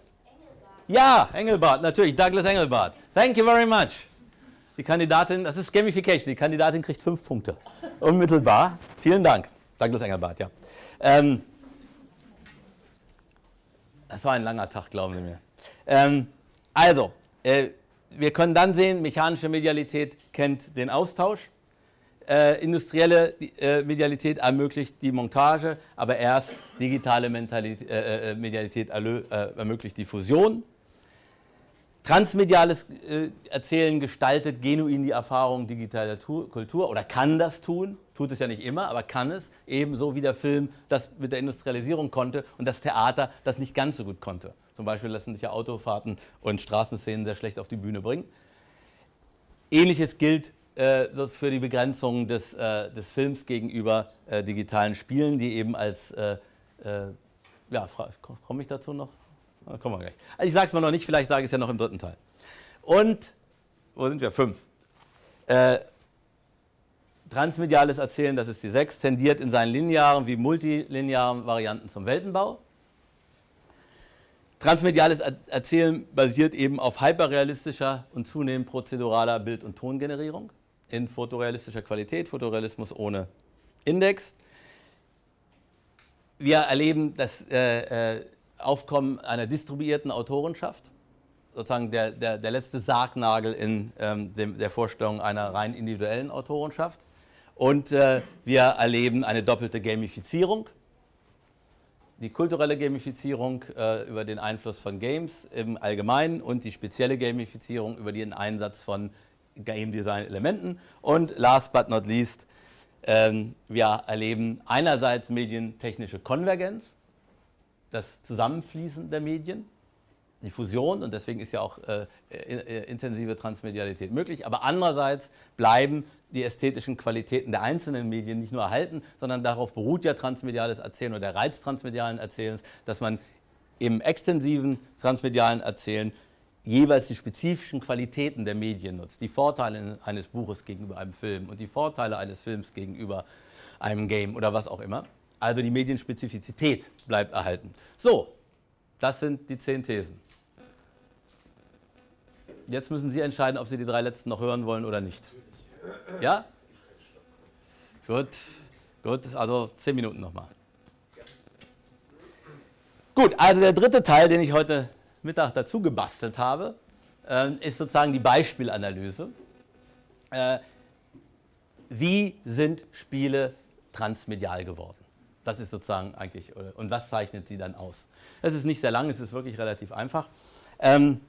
S1: Ja, Engelbart, natürlich, Douglas Engelbart. Thank you very much. Die Kandidatin, das ist Gamification, die Kandidatin kriegt fünf Punkte. Unmittelbar. Vielen Dank. Douglas Engelbart, ja. Ähm, das war ein langer Tag, glauben Sie mir. Ähm, also, äh, wir können dann sehen, mechanische Medialität kennt den Austausch. Äh, industrielle äh, Medialität ermöglicht die Montage, aber erst Digitale Mentalität, äh, äh, äh Medialität äh, ermöglicht die Fusion. Transmediales äh, Erzählen gestaltet genuin die Erfahrung digitaler tu Kultur oder kann das tun, tut es ja nicht immer, aber kann es, ebenso wie der Film das mit der Industrialisierung konnte und das Theater das nicht ganz so gut konnte. Zum Beispiel lassen sich ja Autofahrten und Straßenszenen sehr schlecht auf die Bühne bringen. Ähnliches gilt äh, für die Begrenzung des, äh, des Films gegenüber äh, digitalen Spielen, die eben als äh, ja, komme ich dazu noch? Ah, kommen wir gleich. Also ich sage es mal noch nicht, vielleicht sage ich es ja noch im dritten Teil. Und, wo sind wir? Fünf. Äh, transmediales Erzählen, das ist die sechs, tendiert in seinen linearen wie multilinearen Varianten zum Weltenbau. Transmediales Erzählen basiert eben auf hyperrealistischer und zunehmend prozeduraler Bild- und Tongenerierung in fotorealistischer Qualität, Fotorealismus ohne Index. Wir erleben das äh, äh, Aufkommen einer distribuierten Autorenschaft, sozusagen der, der, der letzte Sargnagel in ähm, dem, der Vorstellung einer rein individuellen Autorenschaft. Und äh, wir erleben eine doppelte Gamifizierung. Die kulturelle Gamifizierung äh, über den Einfluss von Games im Allgemeinen und die spezielle Gamifizierung über den Einsatz von Game Design Elementen. Und last but not least ähm, wir erleben einerseits medientechnische Konvergenz, das Zusammenfließen der Medien, die Fusion und deswegen ist ja auch äh, äh, intensive Transmedialität möglich. Aber andererseits bleiben die ästhetischen Qualitäten der einzelnen Medien nicht nur erhalten, sondern darauf beruht ja transmediales Erzählen oder der Reiz transmedialen Erzählens, dass man im extensiven transmedialen Erzählen jeweils die spezifischen Qualitäten der Medien nutzt, die Vorteile eines Buches gegenüber einem Film und die Vorteile eines Films gegenüber einem Game oder was auch immer. Also die Medienspezifizität bleibt erhalten. So, das sind die zehn Thesen. Jetzt müssen Sie entscheiden, ob Sie die drei letzten noch hören wollen oder nicht. Ja? Gut, gut, also zehn Minuten nochmal. Gut, also der dritte Teil, den ich heute Mittag dazu gebastelt habe, ähm, ist sozusagen die Beispielanalyse. Äh, wie sind Spiele transmedial geworden? Das ist sozusagen eigentlich, und was zeichnet sie dann aus? Es ist nicht sehr lang, es ist wirklich relativ einfach. Ähm,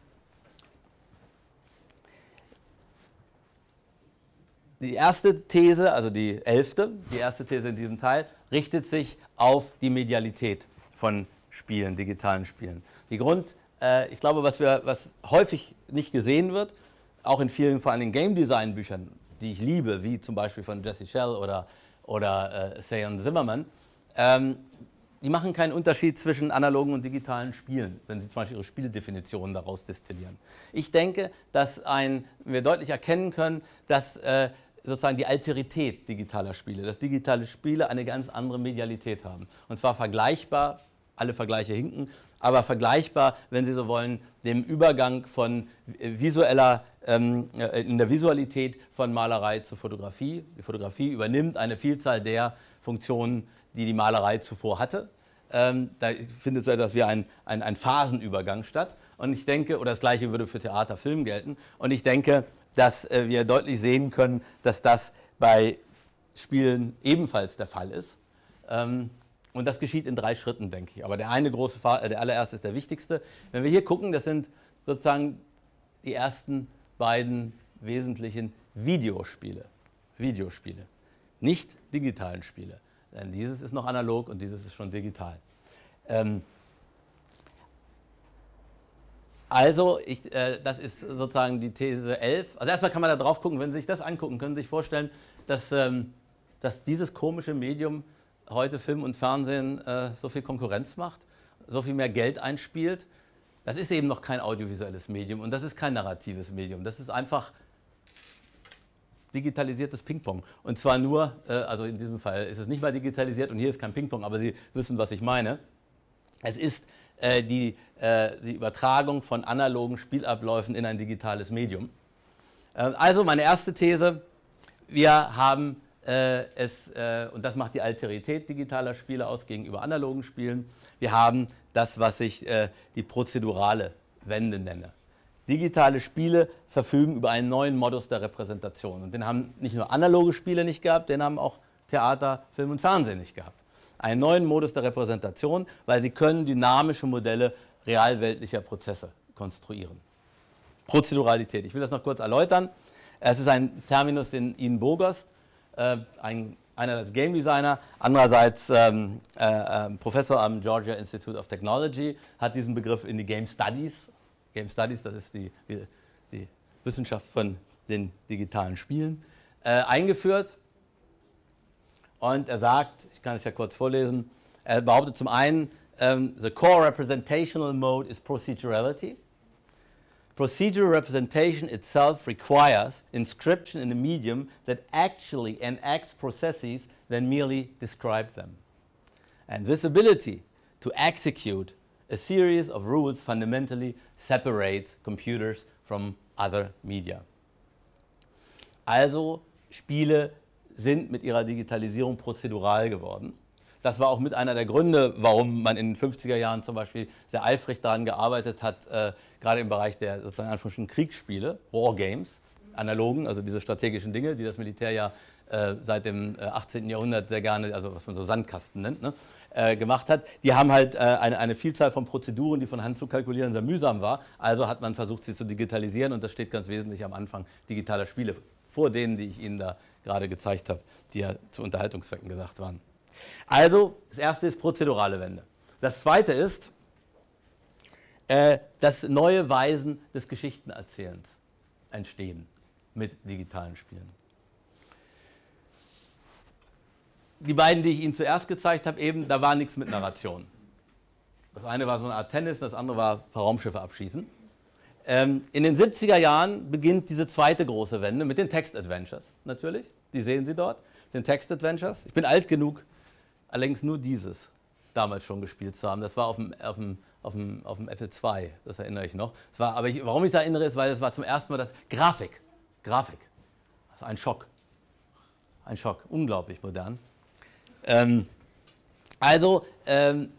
S1: die erste These, also die elfte, die erste These in diesem Teil, richtet sich auf die Medialität von Spielen, digitalen Spielen. Die Grund, äh, ich glaube, was, wir, was häufig nicht gesehen wird, auch in vielen, vor allem Game Design Büchern, die ich liebe, wie zum Beispiel von Jesse Shell oder, oder äh, Sayon Zimmerman, ähm, die machen keinen Unterschied zwischen analogen und digitalen Spielen, wenn sie zum Beispiel ihre Spieldefinitionen daraus destillieren. Ich denke, dass ein, wir deutlich erkennen können, dass äh, sozusagen die Alterität digitaler Spiele, dass digitale Spiele eine ganz andere Medialität haben. Und zwar vergleichbar alle Vergleiche hinken, aber vergleichbar, wenn Sie so wollen, dem Übergang von visueller, ähm, äh, in der Visualität von Malerei zu Fotografie. Die Fotografie übernimmt eine Vielzahl der Funktionen, die die Malerei zuvor hatte. Ähm, da findet so etwas wie ein, ein, ein Phasenübergang statt. Und ich denke, oder das Gleiche würde für Theater, Film gelten. Und ich denke, dass äh, wir deutlich sehen können, dass das bei Spielen ebenfalls der Fall ist. Ähm, und das geschieht in drei Schritten, denke ich. Aber der eine große, äh, der allererste ist der wichtigste. Wenn wir hier gucken, das sind sozusagen die ersten beiden wesentlichen Videospiele. Videospiele, nicht digitalen Spiele. Denn dieses ist noch analog und dieses ist schon digital. Ähm also, ich, äh, das ist sozusagen die These 11. Also erstmal kann man da drauf gucken, wenn Sie sich das angucken, können Sie sich vorstellen, dass, ähm, dass dieses komische Medium heute Film und Fernsehen äh, so viel Konkurrenz macht, so viel mehr Geld einspielt. Das ist eben noch kein audiovisuelles Medium und das ist kein narratives Medium. Das ist einfach digitalisiertes Ping-Pong. Und zwar nur, äh, also in diesem Fall ist es nicht mal digitalisiert und hier ist kein Ping-Pong, aber Sie wissen, was ich meine. Es ist äh, die, äh, die Übertragung von analogen Spielabläufen in ein digitales Medium. Äh, also meine erste These, wir haben äh, es, äh, und das macht die Alterität digitaler Spiele aus gegenüber analogen Spielen. Wir haben das, was ich äh, die prozedurale Wende nenne. Digitale Spiele verfügen über einen neuen Modus der Repräsentation. Und den haben nicht nur analoge Spiele nicht gehabt, den haben auch Theater, Film und Fernsehen nicht gehabt. Einen neuen Modus der Repräsentation, weil sie können dynamische Modelle realweltlicher Prozesse konstruieren. Prozeduralität. Ich will das noch kurz erläutern. Es ist ein Terminus, den Ian Bogost äh, ein, einerseits Game Designer, andererseits ähm, äh, ähm, Professor am Georgia Institute of Technology, hat diesen Begriff in die Game Studies. Game Studies, das ist die, die Wissenschaft von den digitalen Spielen, äh, eingeführt. Und er sagt, ich kann es ja kurz vorlesen, er behauptet zum einen, um, ähm, the core representational mode is procedurality. Procedural representation itself requires inscription in a medium that actually enacts processes than merely describe them. And this ability to execute a series of rules fundamentally separates computers from other media. Also, Spiele sind mit ihrer Digitalisierung prozedural geworden. das war auch mit einer der Gründe, warum man in den 50er Jahren zum Beispiel sehr eifrig daran gearbeitet hat, äh, gerade im Bereich der sozusagen Anführungsstrichen Kriegsspiele, Wargames, analogen, also diese strategischen Dinge, die das Militär ja äh, seit dem 18. Äh, Jahrhundert sehr gerne, also was man so Sandkasten nennt, ne, äh, gemacht hat. Die haben halt äh, eine, eine, Vielzahl von Prozeduren, die von Hand zu kalkulieren sehr mühsam war. Also hat man versucht, sie zu digitalisieren und das steht ganz wesentlich am Anfang digitaler Spiele, vor denen, die ich Ihnen da gerade gezeigt habe, die ja zu Unterhaltungszwecken gedacht waren. Also, das erste ist prozedurale Wende. Das zweite ist äh, dass neue Weisen des Geschichtenerzählens entstehen mit digitalen Spielen. Die beiden, die ich Ihnen zuerst gezeigt habe, eben, da war nichts mit Narration. Das eine war so eine Art Tennis, das andere war ein paar Raumschiffe abschießen. Ähm, in den 70er Jahren beginnt diese zweite große Wende mit den Text-Adventures natürlich. Die sehen Sie dort, den Text-Adventures. Ich bin alt genug, allerdings nur dieses damals schon gespielt zu haben. Das war auf dem, auf dem, auf dem, auf dem Apple II, das erinnere ich noch. Das war, aber ich, warum ich es erinnere, ist, weil es war zum ersten Mal das Grafik. Grafik. Ein Schock. Ein Schock. Unglaublich modern. Ähm, also, ähm,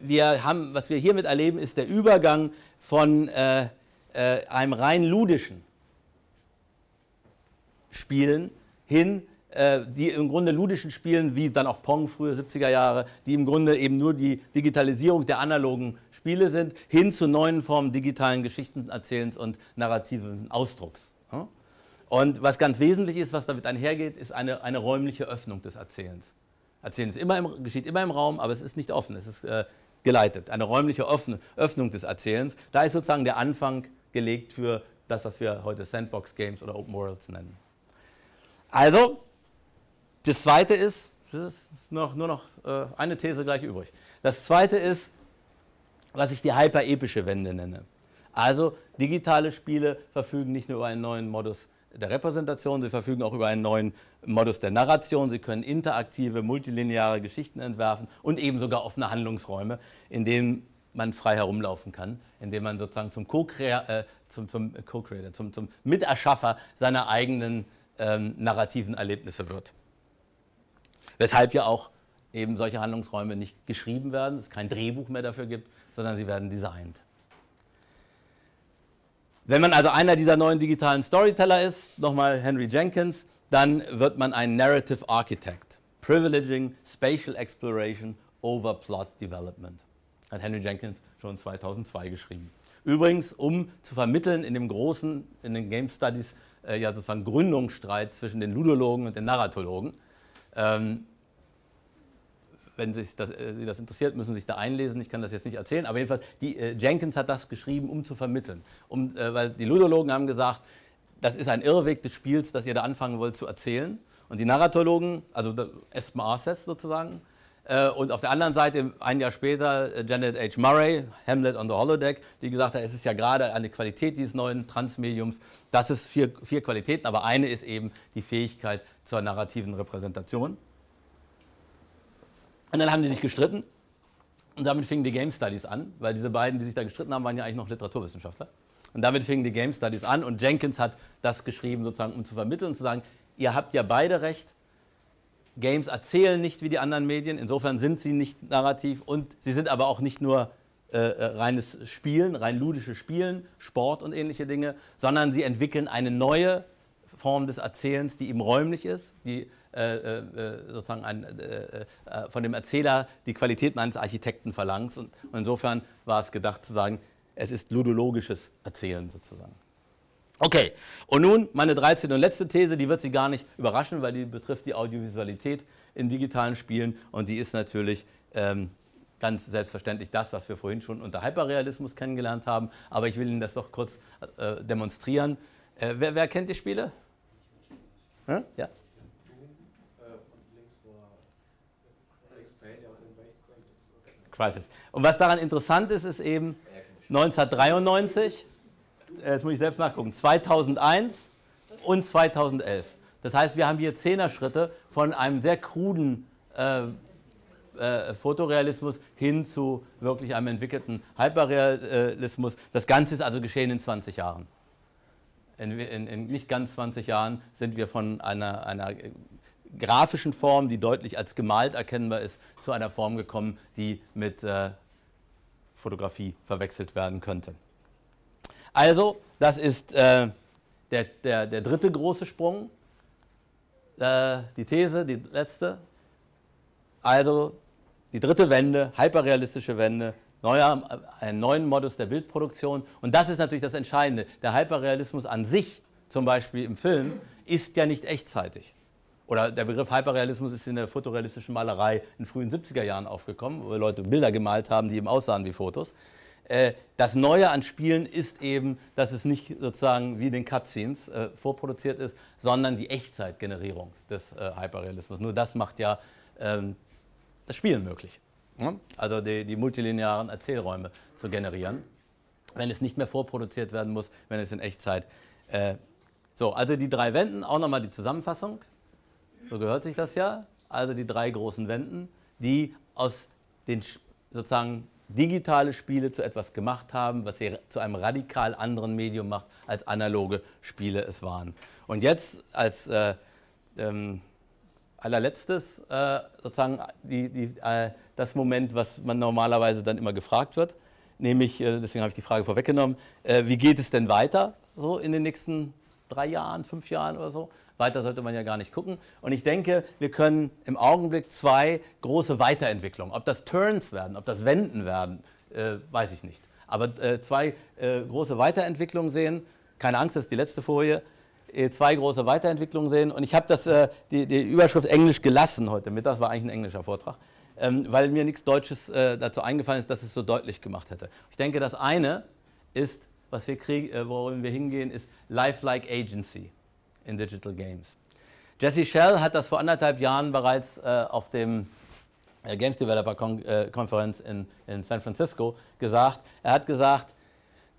S1: wir haben, was wir hiermit erleben, ist der Übergang von äh, äh, einem rein ludischen Spielen hin äh, die im Grunde ludischen Spielen, wie dann auch Pong früher 70er Jahre, die im Grunde eben nur die Digitalisierung der analogen Spiele sind, hin zu neuen Formen digitalen Geschichtenerzählens und narrativen Ausdrucks. Und was ganz wesentlich ist, was damit einhergeht, ist eine, eine räumliche Öffnung des Erzählens. Erzählen ist immer im, geschieht immer im Raum, aber es ist nicht offen, es ist äh, geleitet. Eine räumliche Öffnung des Erzählens, da ist sozusagen der Anfang gelegt für das, was wir heute Sandbox-Games oder Open Worlds nennen. Also, das zweite ist, das ist noch, nur noch äh, eine These gleich übrig. Das zweite ist, was ich die hyperepische Wende nenne. Also digitale Spiele verfügen nicht nur über einen neuen Modus der Repräsentation, sie verfügen auch über einen neuen Modus der Narration, sie können interaktive, multilineare Geschichten entwerfen und eben sogar offene Handlungsräume, in denen man frei herumlaufen kann, indem man sozusagen zum Co-Creator, äh, zum, zum, Co zum, zum Miterschaffer seiner eigenen ähm, narrativen Erlebnisse wird. Weshalb ja auch eben solche Handlungsräume nicht geschrieben werden, es kein Drehbuch mehr dafür gibt, sondern sie werden designt. Wenn man also einer dieser neuen digitalen Storyteller ist, nochmal Henry Jenkins, dann wird man ein Narrative Architect. Privileging Spatial Exploration over Plot Development. Hat Henry Jenkins schon 2002 geschrieben. Übrigens, um zu vermitteln in dem großen, in den Game Studies, äh, ja sozusagen Gründungsstreit zwischen den Ludologen und den Narratologen. Ähm, wenn sich das, äh, Sie das interessiert, müssen Sie sich da einlesen. Ich kann das jetzt nicht erzählen. Aber jedenfalls, die, äh, Jenkins hat das geschrieben, um zu vermitteln. Um, äh, weil die Ludologen haben gesagt, das ist ein Irrweg des Spiels, das ihr da anfangen wollt zu erzählen. Und die Narratologen, also Esma Arses e sozusagen, äh, und auf der anderen Seite, ein Jahr später, äh, Janet H. Murray, Hamlet on the Holodeck, die gesagt hat, es ist ja gerade eine Qualität dieses neuen Transmediums. Das ist vier, vier Qualitäten, aber eine ist eben die Fähigkeit zur narrativen Repräsentation. Und dann haben die sich gestritten und damit fingen die Game Studies an, weil diese beiden, die sich da gestritten haben, waren ja eigentlich noch Literaturwissenschaftler. Und damit fingen die Game Studies an und Jenkins hat das geschrieben, sozusagen, um zu vermitteln und zu sagen, ihr habt ja beide recht, Games erzählen nicht wie die anderen Medien, insofern sind sie nicht narrativ und sie sind aber auch nicht nur äh, äh reines Spielen, rein ludisches Spielen, Sport und ähnliche Dinge, sondern sie entwickeln eine neue Form des Erzählens, die eben räumlich ist, die äh, äh, äh sozusagen ein, äh, äh, von dem Erzähler die Qualitäten eines Architekten verlangt. Und, und insofern war es gedacht zu sagen, es ist ludologisches Erzählen sozusagen. Okay, und nun meine 13. und letzte These, die wird Sie gar nicht überraschen, weil die betrifft die Audiovisualität in digitalen Spielen und die ist natürlich ähm, ganz selbstverständlich das, was wir vorhin schon unter Hyperrealismus kennengelernt haben, aber ich will Ihnen das doch kurz äh, demonstrieren. Äh, wer, wer, kennt die Spiele? Hm? Ja? Und was daran interessant ist, ist eben 1993 äh, jetzt muss ich selbst nachgucken, 2001 und 2011. Das heißt, wir haben hier Zehner-Schritte von einem sehr kruden äh, äh, Fotorealismus hin zu wirklich einem entwickelten Hyperrealismus. Das Ganze ist also geschehen in 20 Jahren. In, in, in nicht ganz 20 Jahren sind wir von einer, einer grafischen Form, die deutlich als gemalt erkennbar ist, zu einer Form gekommen, die mit äh, Fotografie verwechselt werden könnte. Also, das ist äh, der, der, der dritte große Sprung. Äh, die These, die letzte. Also, die dritte Wende, hyperrealistische Wende, neuer, äh, einen neuen Modus der Bildproduktion. Und das ist natürlich das Entscheidende. Der Hyperrealismus an sich, zum Beispiel im Film, ist ja nicht echtzeitig. Oder der Begriff Hyperrealismus ist in der fotorealistischen Malerei in den frühen 70er Jahren aufgekommen, wo Leute Bilder gemalt haben, die eben aussahen wie Fotos. Äh, das Neue an Spielen ist eben, dass es nicht sozusagen wie den Cutscenes äh, vorproduziert ist, sondern die Echtzeitgenerierung des äh, Hyperrealismus. Nur das macht ja ähm, das Spielen möglich. Ja? Ne? Also die, die multilinearen Erzählräume zu generieren, wenn es nicht mehr vorproduziert werden muss, wenn es in Echtzeit. Äh, so, also die drei Wänden, auch nochmal die Zusammenfassung. So gehört sich das ja. Also die drei großen Wänden, die aus den sozusagen digitale Spiele zu etwas gemacht haben, was sie zu einem radikal anderen Medium macht, als analoge Spiele es waren. Und jetzt als äh, ähm, allerletztes äh, sozusagen die, die, äh, das Moment, was man normalerweise dann immer gefragt wird, nämlich, äh, deswegen habe ich die Frage vorweggenommen, äh, wie geht es denn weiter so in den nächsten drei Jahren, fünf Jahren oder so? Weiter sollte man ja gar nicht gucken. Und ich denke, wir können im Augenblick zwei große Weiterentwicklungen, ob das Turns werden, ob das Wenden werden, äh, weiß ich nicht. Aber äh, zwei äh, große Weiterentwicklungen sehen. Keine Angst, das ist die letzte Folie äh, zwei große Weiterentwicklungen sehen. Und ich habe äh, die, die, Überschrift Englisch gelassen heute Mittag, das war eigentlich ein englischer Vortrag, ähm, weil mir nichts Deutsches äh, dazu eingefallen ist, dass es so deutlich gemacht hätte. Ich denke, das eine ist, was wir krieg, äh, worin wir hingehen, ist Lifelike Agency in Digital Games. Jesse Shell hat das vor anderthalb Jahren bereits äh, auf dem äh, Games Developer Kon äh, Konferenz in, in San Francisco gesagt. Er hat gesagt,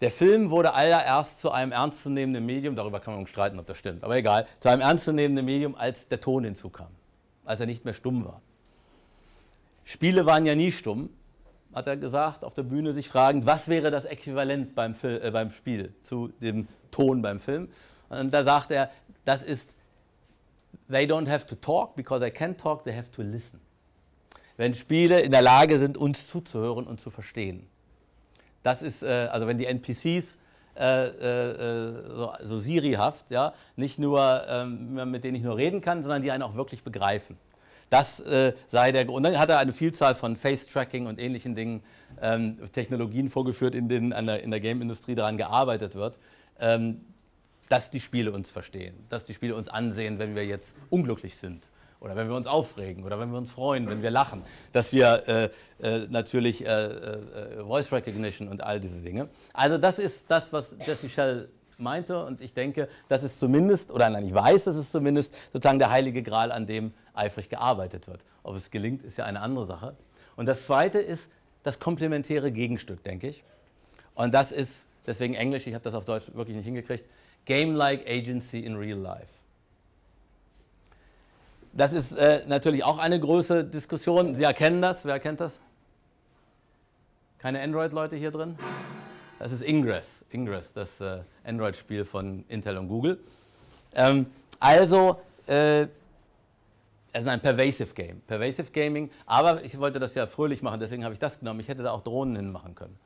S1: der Film wurde allererst zu einem ernstzunehmenden Medium, darüber kann man streiten, ob das stimmt, aber egal, zu einem ernstzunehmenden Medium, als der Ton hinzukam, als er nicht mehr stumm war. Spiele waren ja nie stumm, hat er gesagt, auf der Bühne sich fragend, was wäre das Äquivalent beim, Fil äh, beim Spiel zu dem Ton beim Film. Und da sagt er, das ist, they don't have to talk, because I can talk, they have to listen. Wenn Spiele in der Lage sind, uns zuzuhören und zu verstehen. Das ist, äh, also wenn die NPCs äh, äh, äh, so, so Siri-haft, ja, nicht nur, ähm, mit denen ich nur reden kann, sondern die einen auch wirklich begreifen. Das äh, sei der Grund. Und dann hat er eine Vielzahl von Face-Tracking und ähnlichen Dingen, ähm, Technologien vorgeführt, in denen an der, in der Game-Industrie daran gearbeitet wird. Ähm, dass die Spiele uns verstehen, dass die Spiele uns ansehen, wenn wir jetzt unglücklich sind oder wenn wir uns aufregen oder wenn wir uns freuen, wenn wir lachen, dass wir äh, äh, natürlich äh, äh Voice Recognition und all diese Dinge. Also das ist das, was Jesse Shell meinte und ich denke, das ist zumindest, oder nein, ich weiß, das ist zumindest sozusagen der heilige Gral, an dem eifrig gearbeitet wird. Ob es gelingt, ist ja eine andere Sache. Und das Zweite ist das komplementäre Gegenstück, denke ich. Und das ist, deswegen Englisch, ich habe das auf Deutsch wirklich nicht hingekriegt, Game-like Agency in Real Life. Das ist äh, natürlich auch eine große Diskussion. Sie erkennen das. Wer erkennt das? Keine Android-Leute hier drin? Das ist Ingress, Ingress das äh, Android-Spiel von Intel und Google. Ähm, also, äh, es ist ein Pervasive Game, Pervasive Gaming. Aber ich wollte das ja fröhlich machen, deswegen habe ich das genommen. Ich hätte da auch Drohnen hinmachen können.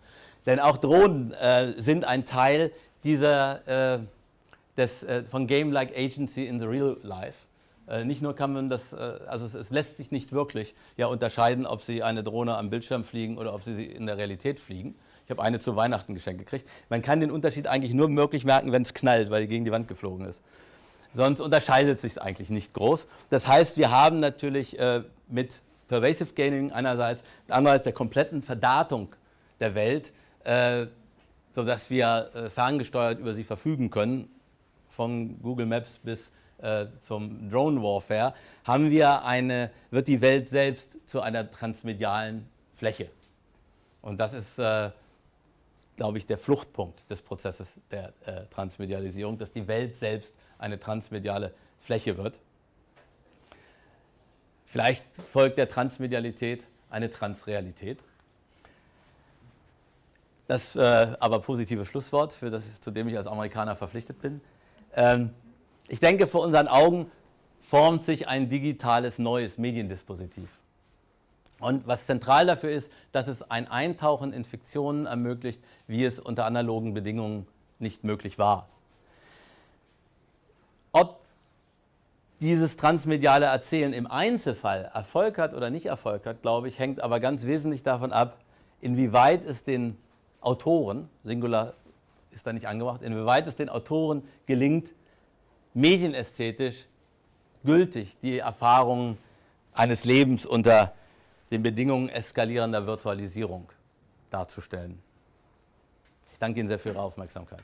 S1: Denn auch Drohnen äh, sind ein Teil dieser äh, des, äh, von Game-like Agency in the real life. Äh, nicht nur kann man das, äh, also es, es, lässt sich nicht wirklich ja, unterscheiden, ob Sie eine Drohne am Bildschirm fliegen oder ob Sie sie in der Realität fliegen. Ich habe eine zu Weihnachten geschenkt gekriegt. Man kann den Unterschied eigentlich nur möglich merken, wenn es knallt, weil die gegen die Wand geflogen ist. Sonst unterscheidet sich es eigentlich nicht groß. Das heißt, wir haben natürlich äh, mit Pervasive Gaining einerseits, andererseits der kompletten Verdatung der Welt, äh, sodass wir äh, ferngesteuert über sie verfügen können von Google Maps bis äh, zum Drone Warfare, haben wir eine, wird die Welt selbst zu einer transmedialen Fläche. Und das ist, äh, glaube ich, der Fluchtpunkt des Prozesses der äh, Transmedialisierung, dass die Welt selbst eine transmediale Fläche wird. Vielleicht folgt der Transmedialität eine Transrealität. Das äh, aber positive Schlusswort, für das, zu dem ich als Amerikaner verpflichtet bin. Ähm, ich denke, vor unseren Augen formt sich ein digitales neues Mediendispositiv. Und was zentral dafür ist, dass es ein Eintauchen in Fiktionen ermöglicht, wie es unter analogen Bedingungen nicht möglich war. Ob dieses transmediale Erzählen im Einzelfall Erfolg hat oder nicht Erfolg hat, glaube ich, hängt aber ganz wesentlich davon ab, inwieweit es den Autoren, Singular ist da nicht angebracht, inwieweit es den Autoren gelingt, medienästhetisch gültig die Erfahrungen eines Lebens unter den Bedingungen eskalierender Virtualisierung darzustellen. Ich danke Ihnen sehr für Ihre Aufmerksamkeit.